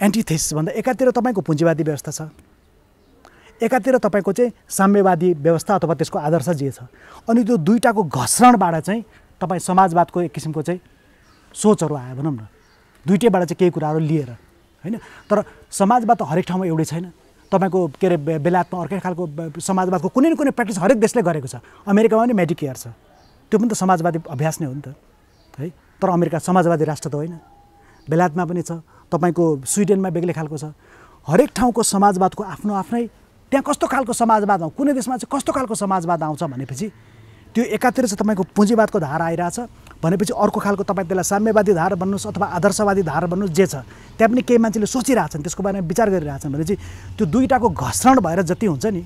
एन्टिथेसिस भन्दा एकातिर तपाईँको पुँजीवादी व्यवस्था छ एकातिर तपाईँको चाहिँ साम्यवादी व्यवस्था अथवा त्यसको आदर्श जे छ अनि त्यो दुइटाको घसरणबाट चाहिँ तपाईँ समाजवादको एक किसिमको चाहिँ सोचहरू आयो भनौँ न दुइटैबाट चाहिँ केही कुराहरू लिएर होइन तर समाजवाद त हरेक ठाउँमा एउटै छैन तपाईँको के अरे बेलायतमा अर्कै खालको समाजवादको कुनै न कुनै प्र्याक्टिस हरेक देशले गरेको छ अमेरिकामा पनि मेडिकेयर छ त्यो पनि त समाजवादी अभ्यास नै हो नि त है तर अमेरिका समाजवादी राष्ट्र त होइन बेलायतमा पनि छ तपाईँको स्विडेनमा बेग्लै खालको छ हरेक ठाउँको समाजवादको आफ्नो आफ्नै त्यहाँ कस्तो खालको समाजवाद आउँछ कुनै देशमा चाहिँ कस्तो खालको समाजवाद आउँछ भनेपछि त्यो एकातिर चाहिँ तपाईँको पुँजीवादको धारा आइरहेछ भनेपछि अर्को खालको तपाईँ त्यसलाई साम्यवादी धार भन्नुहोस् अथवा आदर्शवादी धार भन्नुहोस् जे छ त्यहाँ पनि केही मान्छेले सोचिरहेछन् त्यसको बारेमा विचार गरिरहेछन् भनेपछि त्यो दुइटाको घसरण भएर जति हुन्छ नि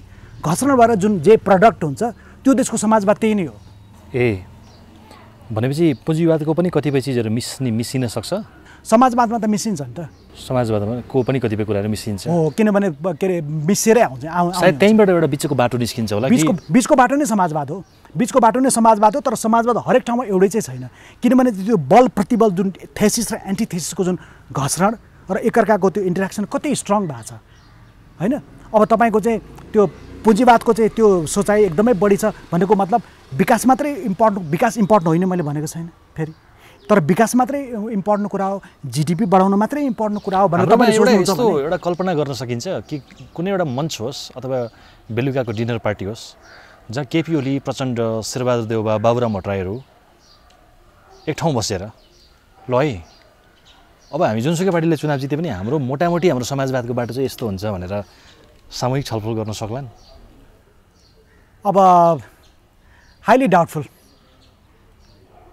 घसरण भएर जुन जे प्रडक्ट हुन्छ त्यो देशको समाजवाद त्यही नै हो ए भनेपछि पुँजीवादको पनि कतिपय चिजहरू मिस्नी मिसिन सक्छ समाजवादमा त मिसिन्छ नि त समाजवादमा को पनि कतिपय कुराहरू मिसिन्छ हो किनभने के अरे मिसिएरै आउँछ सायद त्यहीँबाट एउटा बिचको बाटो निस्किन्छ होला बिचको बिचको बाटो नै समाजवाद हो बिचको बाटो नै समाजवाद हो तर समाजवाद हरेक ठाउँमा एउटै चाहिँ छैन किनभने त्यो बल प्रतिबल जुन थेसिस र एन्टिथेसिसको जुन घर्षण र एकअर्काको त्यो इन्टरेक्सन कति स्ट्रङ भएको छ होइन अब तपाईँको चाहिँ त्यो पुँजीवादको चाहिँ त्यो सोचाइ एकदमै बढी छ भनेको मतलब विकास मात्रै इम्पोर्टेन्ट विकास इम्पोर्टेन्ट होइन मैले भनेको छैन फेरि तर विकास मात्रै इम्पोर्टेन्ट कुरा हो जिडिपी बढाउन मात्रै इम्पोर्टेन्ट कुरा हो भनेर एउटा यस्तो एउटा कल्पना गर्न सकिन्छ कि कुनै एउटा मञ्च होस् अथवा बेलुकाको डिनर पार्टी होस् जहाँ केपी ओली प्रचण्ड शेरबहादुर देउबा बाबुराम भट्टराईहरू एक ठाउँ बसेर ल है अब हामी जुनसुकै पार्टीले चुनाव जिते पनि हाम्रो मोटामोटी हाम्रो समाजवादको बाटो चाहिँ यस्तो हुन्छ भनेर सामूहिक छलफल गर्न सक्लान् अब हाइली डाउटफुल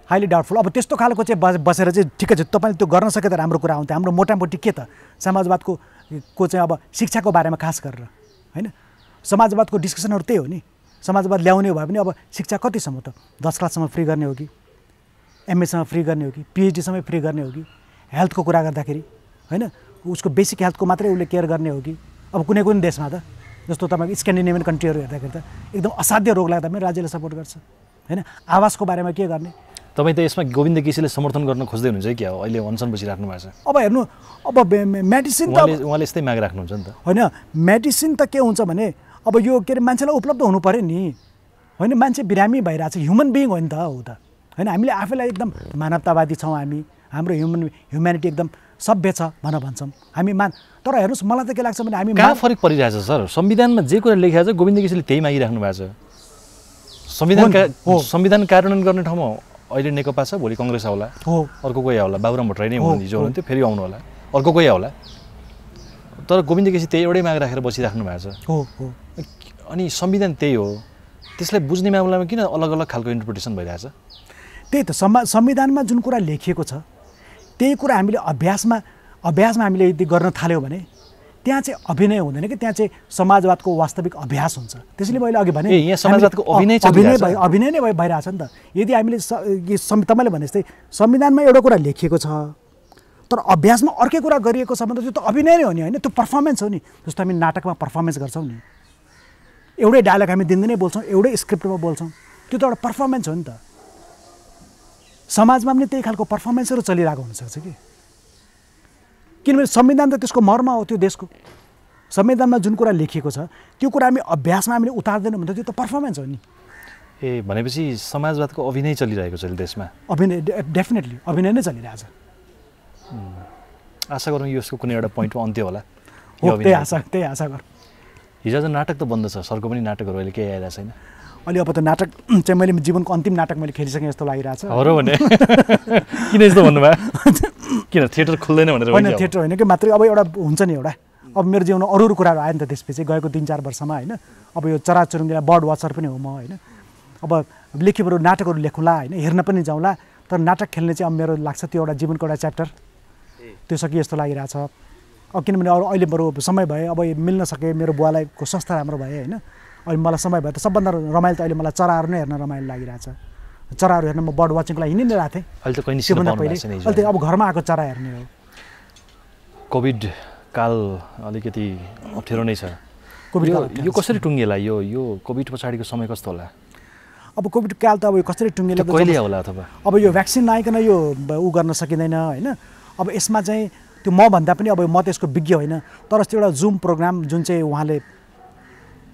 हाइली डाउटफुल अब त्यस्तो खालको चाहिँ बस बसेर चाहिँ ठिकै छ तपाईँले त्यो गर्न सके त राम्रो कुरा आउँथ्यो हाम्रो मोटामोटी के त समाजवादको को चाहिँ अब शिक्षाको बारेमा खास गरेर होइन समाजवादको डिस्कसनहरू त्यही हो नि समाजवाद ल्याउने भए पनि अब शिक्षा कतिसम्म त दस क्लाससम्म फ्री गर्ने हो कि एमएसम्म फ्री गर्ने हो कि पिएचडीसम्म फ्री गर्ने हो कि हेल्थको कुरा गर्दाखेरि होइन उसको बेसिक हेल्थको मात्रै उसले केयर गर्ने हो कि अब कुनै कुनै देशमा त जस्तो तपाईँको स्क्यान्डिनेभियन कन्ट्रीहरू हेर्दाखेरि त एकदम असाध्य रोग लाग्दा पनि राज्यले सपोर्ट गर्छ होइन आवासको बारेमा के गर्ने तपाईँ त यसमा गोविन्द केसीले समर्थन गर्न खोज्दै हुनुहुन्छ क्या हो अहिले अनसन बसिराख्नु भएको छ अब हेर्नु अब मेडिसिन त उहाँले यस्तै माग राख्नुहुन्छ नि त होइन मेडिसिन त के हुन्छ भने अब यो के अरे मान्छेलाई उपलब्ध हुनु पऱ्यो नि होइन मान्छे बिरामी भइरहेको ह्युमन बिइङ हो नि त हो त होइन हामीले आफैलाई एकदम मानवतावादी छौँ हामी हाम्रो ह्युमन ह्युम्यानिटी एकदम सभ्य छ भनेर भन्छौँ हामी मान तर हेर्नुहोस् मलाई त के लाग्छ भने हामी कहाँ फरक परिरहेछ सर संविधानमा जे कुरा लेखिरहेको छ गोविन्द केसीले त्यही मागिराख्नु भएको छ संविधान संविधान कार्यान्वयन गर्ने ठाउँमा अहिले नेकपा छ भोलि कङ्ग्रेस आउला हो अर्को कोही आउला बाबुराम भट्टराई नै हुनुहुन्थ्यो हिजो हुनुहुन्थ्यो फेरि आउनु होला अर्को कोही आउला तर गोविन्द केसी त्यही एउटै माग राखेर बसिराख्नु भएको छ हो हो अनि संविधान त्यही हो त्यसलाई बुझ्ने मामलामा किन अलग अलग खालको इन्टरप्रिटेसन भइरहेछ त्यही त संविधानमा जुन कुरा लेखिएको छ त्यही कुरा हामीले अभ्यासमा अभ्यासमा हामीले यदि गर्न थाल्यौँ भने त्यहाँ चाहिँ अभिनय हुँदैन कि त्यहाँ चाहिँ समाजवादको वास्तविक अभ्यास हुन्छ त्यसैले मैले अघि भने यहाँ समाजवादको अभिनय अभिनय भयो अभिनय नै भइरहेछ नि त यदि हामीले तपाईँले भने जस्तै संविधानमा एउटा कुरा लेखिएको छ तर अभ्यासमा अर्कै कुरा गरिएको छ भने त्यो त अभिनय नै हो नि होइन त्यो पर्फर्मेन्स हो नि जस्तो हामी नाटकमा पर्फर्मेन्स गर्छौँ नि एउटै डायलग हामी दिनदिनै बोल्छौँ एउटै स्क्रिप्टमा बोल्छौँ त्यो त एउटा पर्फर्मेन्स हो नि त समाजमा पनि त्यही खालको पर्फर्मेन्सहरू चलिरहेको हुनसक्छ कि किनभने संविधान त त्यसको मर्म हो त्यो देशको संविधानमा जुन कुरा लेखिएको छ त्यो कुरा हामी अभ्यासमा हामीले उतार्दैनौँ भने त त्यो त पर्फर्मेन्स हो नि ए भनेपछि समाजवादको अभिनय चलिरहेको छ देशमा अभिनय डेफिनेटली अभिनय नै चलिरहेको छ आशा गरौँ यसको कुनै एउटा पोइन्टमा अन्त्य होला हो त्यही आशा त्यही आशा गरौँ हिजो आज नाटक त बन्द छ सरको पनि नाटकहरू अहिले केही आइरहेको छैन अहिले अब त नाटक चाहिँ मैले जीवनको अन्तिम नाटक मैले खेलिसकेँ जस्तो लागिरहेको छ भने किन यस्तो भन्नुभयो किन थिएटर खुल्दैन भनेर होइन थिएटर होइन कि मात्रै अब एउटा हुन्छ नि एउटा अब मेरो जीवनमा अरू अरू कुराहरू आयो नि त त्यसपछि गएको तिन चार वर्षमा होइन अब यो चराचुरुङ्गीलाई बर्ड वाचर पनि हो म होइन अब लेखेबरू बरु नाटकहरू लेखौँला होइन हेर्न पनि जाउँला तर नाटक खेल्ने चाहिँ अब मेरो लाग्छ त्यो एउटा जीवनको एउटा च्याप्टर त्यो सकि जस्तो लागिरहेछ अब किनभने अरू अहिले बरु समय भयो अब मिल्न सके मेरो बुवालाई स्वास्थ्य राम्रो भयो होइन अहिले मलाई समय भयो त सबभन्दा रमाइलो त अहिले मलाई चराहरू नै हेर्न रमाइलो छ चराहरू हेर्न म बर्ड वाचिङको लागि हिँडि नै रहेको थिएँ त्योभन्दा पहिले अहिले अब घरमा आएको चरा हेर्ने हो कोभिड काल अलिकति अप्ठ्यारो नै छ कोभिड यो कसरी टुङ्गेला यो यो कोभिड पछाडिको समय कस्तो होला अब कोभिड काल त अब यो कसरी टुङ्गेला कहिले होला अथवा अब यो भ्याक्सिन नआइकन यो ऊ गर्न सकिँदैन होइन अब यसमा चाहिँ त्यो मभन्दा पनि अब म त्यसको विज्ञ होइन तर त्यो एउटा जुम प्रोग्राम जुन चाहिँ उहाँले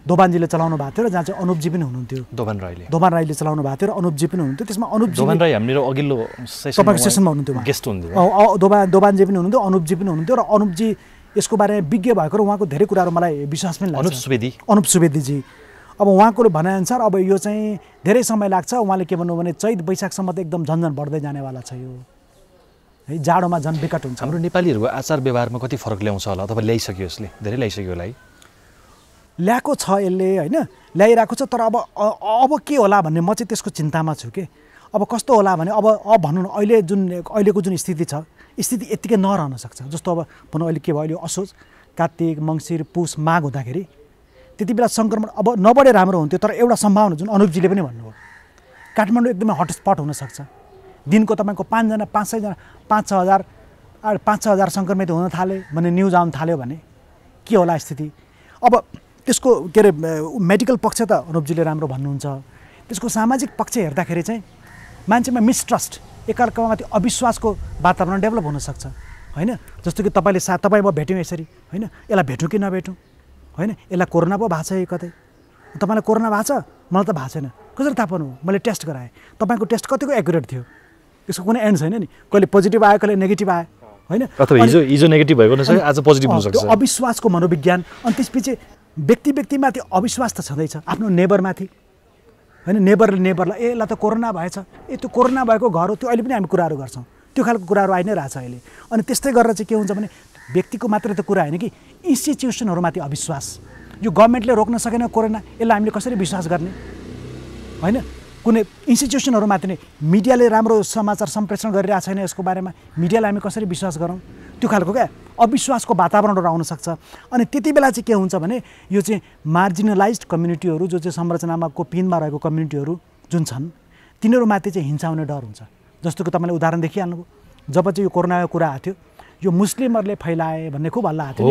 दोबानजीले चलाउनु भएको थियो र जहाँ चाहिँ अनुपजी पनि हुनुहुन्थ्यो दोबान राईले दोबान राईले चलाउनु भएको थियो र अनुपजी पनि हुनुहुन्थ्यो त्यसमा अनुपजी राई हाम्रो अघिल्लो तपाईँको सेसनमा हुनुहुन्थ्यो गेस्ट हुनुहुन्थ्यो दोबान दोबानजी पनि हुनुहुन्थ्यो अनुपजी पनि हुनुहुन्थ्यो र अनुपजी यसको बारेमा विज्ञ भएको र उहाँको धेरै कुराहरू मलाई विश्वास पनि लाग्छ सुवेदी अनुप सुवेदीजी अब उहाँको भनाइअनुसार अब यो चाहिँ धेरै समय लाग्छ उहाँले के भन्नु भने चैत वैशाखसम्म त एकदम झन्झन बढ्दै जानेवाला छ यो है जाडोमा झन् विकट हुन्छ हाम्रो नेपालीहरूको आचार व्यवहारमा कति फरक ल्याउँछ होला तपाईँ ल्याइसक्यो यसले धेरै ल्याइसक्यो होला है ल्याएको छ यसले होइन ल्याइरहेको छ तर अब अब के होला भन्ने म चाहिँ त्यसको चिन्तामा छु कि अब कस्तो होला भने अब अब भनौँ न अहिले जुन अहिलेको जुन स्थिति छ स्थिति यत्तिकै नरहन सक्छ जस्तो अब भनौँ अहिले के भयो अहिले असोज कार्तिक मङ्सिर पुस माघ हुँदाखेरि त्यति बेला सङ्क्रमण अब नबढे राम्रो हुन्थ्यो तर एउटा सम्भावना जुन अनुपजीले पनि भन्नुभयो काठमाडौँ एकदमै हटस्पट हुनसक्छ दिनको तपाईँको पाँचजना पाँच सयजना पाँच छ हजार पाँच छ हजार सङ्क्रमित हुन थाले भने न्युज आउन थाल्यो भने के होला स्थिति अब त्यसको के अरे मेडिकल पक्ष त अनुपजीले राम्रो भन्नुहुन्छ त्यसको सामाजिक पक्ष हेर्दाखेरि चाहिँ मान्छेमा मिसट्रस्ट एकअर्कामाथि अविश्वासको वातावरण डेभलप हुनसक्छ होइन जस्तो कि तपाईँले सा तपाईँ म भेट्यौँ यसरी होइन यसलाई भेटौँ कि नभेटौँ होइन यसलाई कोरोना पो भएको छ यो कतै तपाईँलाई कोरोना भएको छ मलाई त भएको छैन कसरी थाहा पाउनु मैले टेस्ट गराएँ तपाईँको टेस्ट कतिको एकुरेट थियो त्यसको कुनै एन्ड छैन नि कहिले पोजिटिभ आयो कहिले नेगेटिभ आयो होइन अथवा हिजो हिजो नेगेटिभ भएको हुनसक्छ आज पोजिटिभ हुनसक्छ अविश्वासको मनोविज्ञान अनि त्यसपछि व्यक्ति व्यक्तिमाथि अविश्वास त छँदैछ आफ्नो नेबरमाथि होइन नेबरले नेबरलाई ए ल त कोरोना भएछ ए त्यो कोरोना भएको घर हो त्यो अहिले पनि हामी कुराहरू गर्छौँ त्यो खालको कुराहरू आइ नै रहेछ अहिले अनि त्यस्तै गरेर चाहिँ के हुन्छ भने व्यक्तिको मात्रै त कुरा होइन कि इन्स्टिट्युसनहरूमाथि अविश्वास यो गभर्मेन्टले रोक्न सकेन कोरोना यसलाई हामीले कसरी विश्वास गर्ने होइन कुनै इन्स्टिट्युसनहरूमाथि नै मिडियाले राम्रो समाचार सम्प्रेषण गरिरहेको छैन यसको बारेमा मिडियालाई हामी कसरी विश्वास गरौँ त्यो खालको क्या अविश्वासको वातावरणहरू आउनसक्छ अनि त्यति बेला चाहिँ के हुन्छ भने यो चाहिँ मार्जिनलाइज कम्युनिटीहरू जो चाहिँ संरचनामा कोपिनमा रहेको कम्युनिटीहरू जुन छन् तिनीहरूमाथि चाहिँ हिंसा हुने डर हुन्छ जस्तो कि तपाईँले उदाहरण देखिहाल्नुभयो जब चाहिँ यो कोरोनाको कुरा आएको थियो यो मुस्लिमहरूले फैलाए भन्ने खुब हल्ला आएको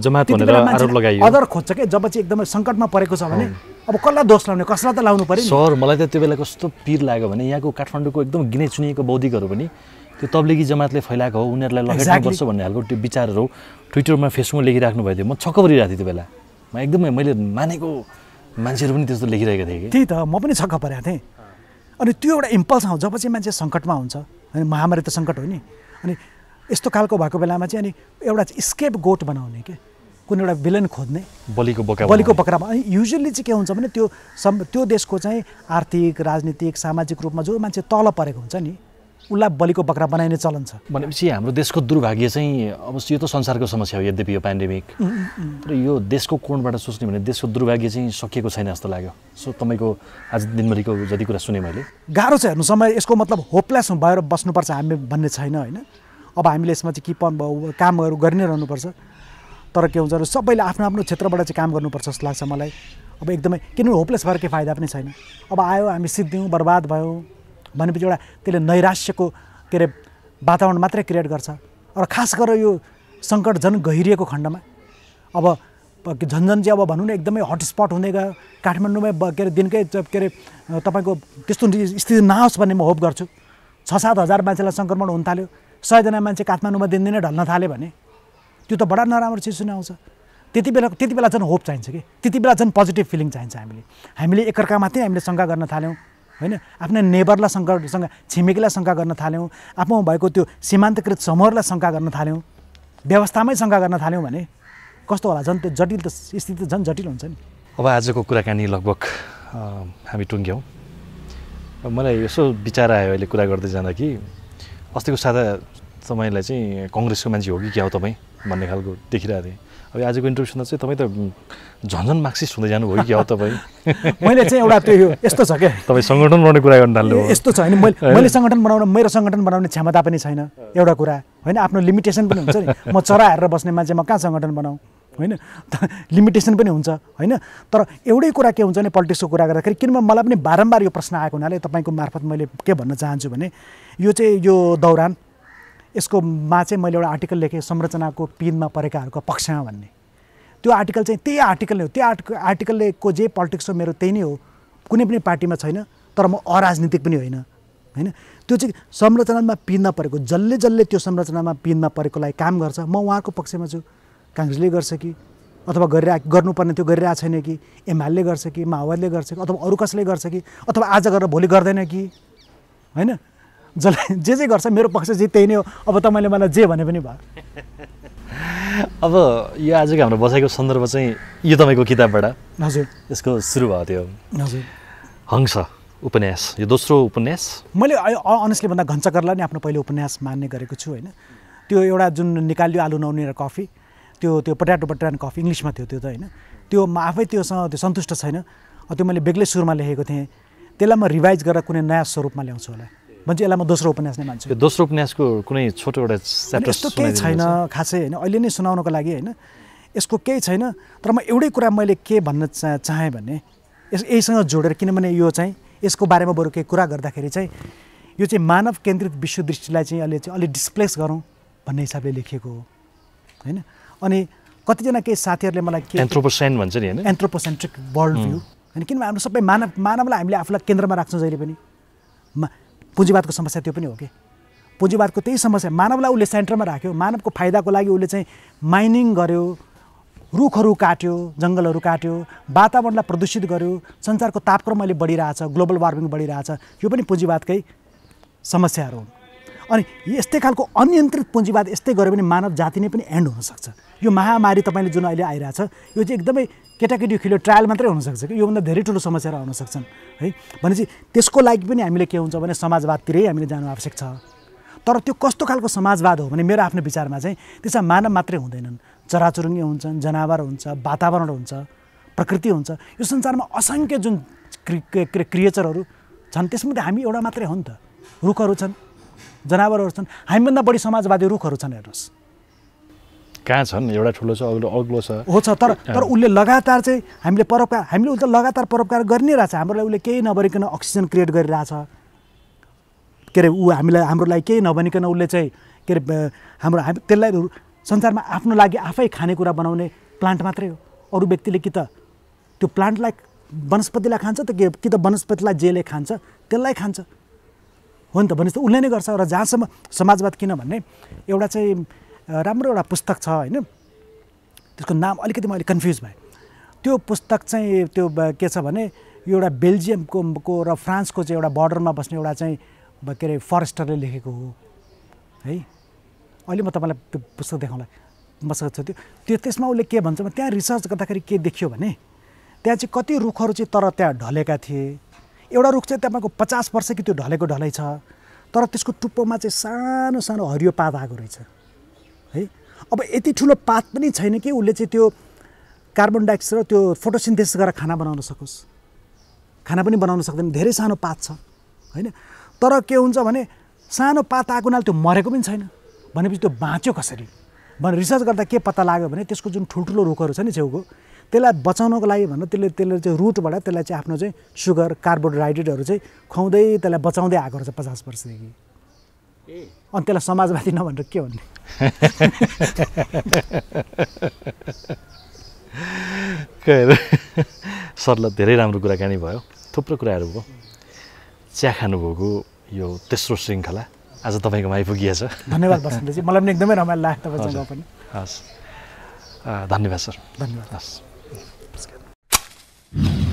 थियो अदर खोज्छ क्या जब चाहिँ एकदमै सङ्कटमा परेको छ भने अब कसलाई दोष लाउने कसलाई त लाउनु पऱ्यो सर मलाई त त्यो बेला कस्तो पिर लाग्यो भने यहाँको काठमाडौँको एकदम गिने चुनिएको बौद्धिकहरू पनि त्यो तब्लिगी जमातले फैलाएको हो उनीहरूलाई लगाइराख्नुपर्छ भन्ने खालको त्यो विचारहरू ट्विटरमा फेसबुकमा लेखिराख्नु भएको थियो म छक्क परिरहेको थिएँ त्यो बेला म एकदमै मैले मानेको मान्छेहरू पनि त्यस्तो लेखिरहेको थिएँ कि त्यही त म पनि छक्क परेको थिएँ अनि त्यो एउटा इम्पल्स आउँछ जब चाहिँ मान्छे सङ्कटमा हुन्छ अनि महामारी त सङ्कट हो नि अनि यस्तो खालको भएको बेलामा चाहिँ अनि एउटा स्केप गोट बनाउने के कुनै एउटा भिलन खोज्ने बलिको बकरा बलिको बकरामा अनि युजली चाहिँ के हुन्छ भने त्यो सम् त्यो देशको चाहिँ आर्थिक राजनीतिक सामाजिक रूपमा जो मान्छे तल परेको हुन्छ नि उसलाई बलिको बकरा बनाइने चलन छ भनेपछि हाम्रो देशको दुर्भाग्य चाहिँ अब यो त संसारको समस्या हो यद्यपि यो पेन्डेमिक तर यो देशको कोणबाट सोच्ने भने देशको दुर्भाग्य चाहिँ सकिएको छैन जस्तो लाग्यो सो तपाईँको आज दिनभरिको जति कुरा सुने मैले गाह्रो छ हेर्नु समय यसको मतलब होपलेस भएर बस्नुपर्छ हामी भन्ने छैन होइन अब हामीले यसमा चाहिँ के पन भयो कामहरू गरि नै रहनुपर्छ तर के हुन्छ सबैले आफ्नो आफ्नो क्षेत्रबाट चाहिँ काम गर्नुपर्छ जस्तो लाग्छ मलाई अब एकदमै किनभने होपलेस भएर केही फाइदा पनि छैन अब आयो हामी सिद्धियौँ बर्बाद भयो भनेपछि एउटा त्यसले नैराश्यको के अरे वातावरण मात्रै क्रिएट गर्छ र खास गरेर यो सङ्कट झन् गहिरिएको खण्डमा अब झन्झन चाहिँ अब भनौँ न एकदमै हटस्पट हुँदै गयो काठमाडौँमै के अरे दिनकै के अरे तपाईँको त्यस्तो स्थिति नआओस् भन्ने म होप गर्छु छ सात हजार मान्छेलाई सङ्क्रमण हुन थाल्यो सयजना मान्छे काठमाडौँमा दिनदिनै ढल्न थाल्यो भने त्यो त बडा नराम्रो सिचुएसन आउँछ त्यति बेला त्यति बेला झन् होप चाहिन्छ कि त्यति बेला झन् पोजिटिभ फिलिङ चाहिन्छ हामीले हामीले एकअर्का मात्रै हामीले शङ्का गर्न थाल्यौँ होइन आफ्नो नेबरलाई शङ्कासँग छिमेकीलाई शङ्का गर्न थाल्यौँ आफूमा भएको त्यो सीमान्तकृत समूहलाई शङ्का गर्न थाल्यौँ व्यवस्थामै शङ्का गर्न थाल्यौँ भने कस्तो होला झन् त्यो जटिल त स्थिति त झन् जटिल हुन्छ नि अब आजको कुराकानी लगभग हामी टुङ्ग्यौँ मलाई यसो विचार आयो अहिले कुरा गर्दै जाँदा कि अस्तिको सादा तपाईँलाई चाहिँ कङ्ग्रेसको मान्छे हो कि क्या हो तपाईँ भन्ने खालको देखिरहेको थिएँ अब आजको इन्टरभ्यू चाहिँ तपाईँ त झन्झन मार्क्सिस्ट हुँदै जानुभयो कि हो तपाईँ मैले चाहिँ एउटा त्यो यस्तो छ क्या तपाईँ सङ्गठन बनाउने कुरा गर्नु थाल्नु यस्तो छ होइन मैले मैले सङ्गठन बनाउन मेरो सङ्गठन बनाउने क्षमता पनि छैन एउटा कुरा होइन आफ्नो लिमिटेसन पनि हुन्छ नि म चरा हेरेर बस्ने मान्छे म कहाँ सङ्गठन बनाऊ होइन लिमिटेसन पनि हुन्छ होइन तर एउटै कुरा के हुन्छ भने पोलिटिक्सको कुरा गर्दाखेरि किनभने मलाई पनि बारम्बार यो प्रश्न आएको हुनाले तपाईँको मार्फत मैले के भन्न चाहन्छु भने यो चाहिँ यो दौरान यसको मा चाहिँ मैले एउटा आर्टिकल लेखेँ संरचनाको पिनमा परेकाहरूको पक्षमा भन्ने त्यो आर्टिकल चाहिँ त्यही आर्टिकल नै हो त्यो आर्टिकल आर्टिकलले जे पोलिटिक्स हो मेरो त्यही नै हो कुनै पनि पार्टीमा छैन तर म अराजनीतिक पनि होइन होइन त्यो चाहिँ संरचनामा पिनमा परेको जसले जसले त्यो संरचनामा पिन्दा परेकोलाई काम गर्छ म उहाँको पक्षमा छु काङ्ग्रेसले गर्छ कि अथवा गरिरह गर्नुपर्ने त्यो गरिरहेको छैन कि एमआलले गर्छ कि माओवादीले गर्छ कि अथवा अरू कसले गर्छ कि अथवा आज गरेर भोलि गर्दैन कि होइन जसले जे जे गर्छ मेरो पक्ष चाहिँ त्यही नै हो अब तपाईँले मलाई जे भने पनि भयो अब यो आजको हाम्रो बसाइको सन्दर्भ चाहिँ यो तपाईँको किताबबाट हजुर यसको सुरु भएको थियो हजुर हंस उपन्यास यो दोस्रो उपन्यास मैले अनेस्टली भन्दा घन्चकरलाई नै आफ्नो पहिलो उपन्यास मान्ने गरेको छु होइन त्यो एउटा जुन निकाल्यो आलु र कफी त्यो त्यो पट्याटो पट्यान कफी इङ्ग्लिसमा थियो त्यो त होइन त्यो म आफै त्योसँग त्यो सन्तुष्ट छैन त्यो मैले बेग्लै सुरुमा लेखेको थिएँ त्यसलाई म रिभाइज गरेर कुनै नयाँ स्वरूपमा ल्याउँछु होला भन्छ यसलाई म दोस्रो उपन्यास नै मान्छु दोस्रो उपन्यासको कुनै छोटो एउटा च्याप्टर यस्तो केही छैन खासै होइन अहिले नै सुनाउनको लागि होइन यसको केही छैन तर म एउटै कुरा मैले के भन्न चा चाहेँ भने यस यहीसँग जोडेर किनभने यो चाहिँ यसको बारेमा बरु केही कुरा गर्दाखेरि चाहिँ यो चाहिँ मानव केन्द्रित विश्व दृष्टिलाई चाहिँ अहिले चाहिँ अलिक डिस्प्लेस गरौँ भन्ने हिसाबले लेखिएको हो होइन अनि कतिजना केही साथीहरूले मलाई के एन्थ्रोपोसेन्ट भन्छ नि होइन एन्थ्रोपोसेन्ट्रिक वर्ल्ड भ्यू होइन किनभने हाम्रो सबै मानव मानवलाई हामीले आफूलाई केन्द्रमा राख्छौँ जहिले पनि पुँजीवादको समस्या त्यो पनि हो कि पुँजीवादको त्यही समस्या मानवलाई उसले सेन्टरमा राख्यो मानवको फाइदाको लागि उसले चाहिँ माइनिङ गर्यो रुखहरू काट्यो जङ्गलहरू काट्यो वातावरणलाई प्रदूषित गर्यो संसारको तापक्रम अहिले बढिरहेछ ग्लोबल वार्मिङ बढिरहेछ यो पनि पुँजीवादकै समस्याहरू हुन् अनि यस्तै खालको अनियन्त्रित पुँजीवाद यस्तै गऱ्यो भने मानव जाति नै पनि एन्ड हुनसक्छ यो महामारी तपाईँले जुन अहिले आइरहेको छ यो चाहिँ एकदमै केटाकेटी खेल्यो ट्रायल मात्रै हुनसक्छ कि योभन्दा धेरै ठुलो समस्याहरू आउन सक्छन् है भनेपछि त्यसको लागि पनि हामीले के हुन्छ भने समाजवादतिरै हामीले जानु आवश्यक छ तर त्यो कस्तो खालको समाजवाद हो भने मेरो आफ्नो विचारमा चाहिँ त्यसमा मानव मात्रै हुँदैनन् चराचुरुङ्गी हुन्छन् जनावर हुन्छ वातावरण हुन्छ प्रकृति हुन्छ यो संसारमा असङ्ख्य जुन क्रि क्रिएचरहरू छन् त्यसमध्ये हामी एउटा मात्रै हो नि त रुखहरू छन् जनावरहरू छन् हामीभन्दा बढी समाजवादी रुखहरू छन् हेर्नुहोस् कहाँ छन् एउटा ठुलो छ अग्लो अग्लो छ हो छ तर तर उसले लगातार चाहिँ हामीले परोपकार हामीले उसले लगातार परोपकार गरि नै रहेछ लागि उसले केही नभनिकन अक्सिजन क्रिएट गरिरहेछ के अरे ऊ हामीलाई हाम्रो लागि केही नभनिकन उसले चाहिँ के अरे हाम्रो हामी त्यसलाई संसारमा आफ्नो लागि आफै खानेकुरा बनाउने प्लान्ट मात्रै हो अरू व्यक्तिले कि त त्यो प्लान्टलाई वनस्पतिलाई खान्छ त के कि त वनस्पतिलाई जेले खान्छ त्यसलाई खान्छ हो नि त भनेपछि उसले नै गर्छ र जहाँसम्म समाजवाद किन भन्ने एउटा चाहिँ राम्रो एउटा पुस्तक छ होइन त्यसको नाम अलिकति म अलिक कन्फ्युज भएँ त्यो पुस्तक चाहिँ त्यो के छ भने यो एउटा बेल्जियमको को र फ्रान्सको चाहिँ एउटा बर्डरमा बस्ने एउटा चाहिँ के अरे फरेस्टरले लेखेको हो है अहिले म तपाईँलाई त्यो पुस्तक देखाउँला मसँग छ त्यो त्यो त्यसमा उसले के भन्छ भने त्यहाँ रिसर्च गर्दाखेरि के देख्यो भने त्यहाँ चाहिँ कति रुखहरू चाहिँ तर त्यहाँ ढलेका थिए एउटा रुख चाहिँ तपाईँको पचास वर्ष कि त्यो ढलेको ढलै छ तर त्यसको टुप्पोमा चाहिँ सानो सानो हरियो पात आएको रहेछ है अब यति ठुलो पात पनि छैन कि उसले चाहिँ त्यो कार्बन डाइअक्साइड र त्यो फोटोसिन्थेसिस गरेर खाना बनाउन सकोस् खाना पनि बनाउन सक्दैन धेरै सानो पात छ होइन तर के हुन्छ भने सानो पात आएको हुनाले त्यो मरेको पनि छैन भनेपछि त्यो बाँच्यो कसरी भने रिसर्च गर्दा के पत्ता लाग्यो भने त्यसको जुन ठुल्ठुलो रुखहरू छ नि छेउको त्यसलाई बचाउनको लागि भन्दा त्यसले त्यसले चाहिँ रुटबाट त्यसलाई चाहिँ आफ्नो चाहिँ सुगर कार्बोहाइड्रेटहरू चाहिँ खुवाउँदै त्यसलाई बचाउँदै आएको रहेछ पचास वर्षदेखि अनि त्यसलाई समाजवादी नभनेर के भन्ने सरलाई धेरै राम्रो कुराकानी भयो थुप्रो कुराहरू भयो चिया खानुभएको यो तेस्रो श्रृङ्खला आज तपाईँकोमा आइपुगिएछ धन्यवाद मलाई पनि एकदमै रमाइलो लाग्यो तपाईँसँग पनि हस् धन्यवाद सर धन्यवाद हस् you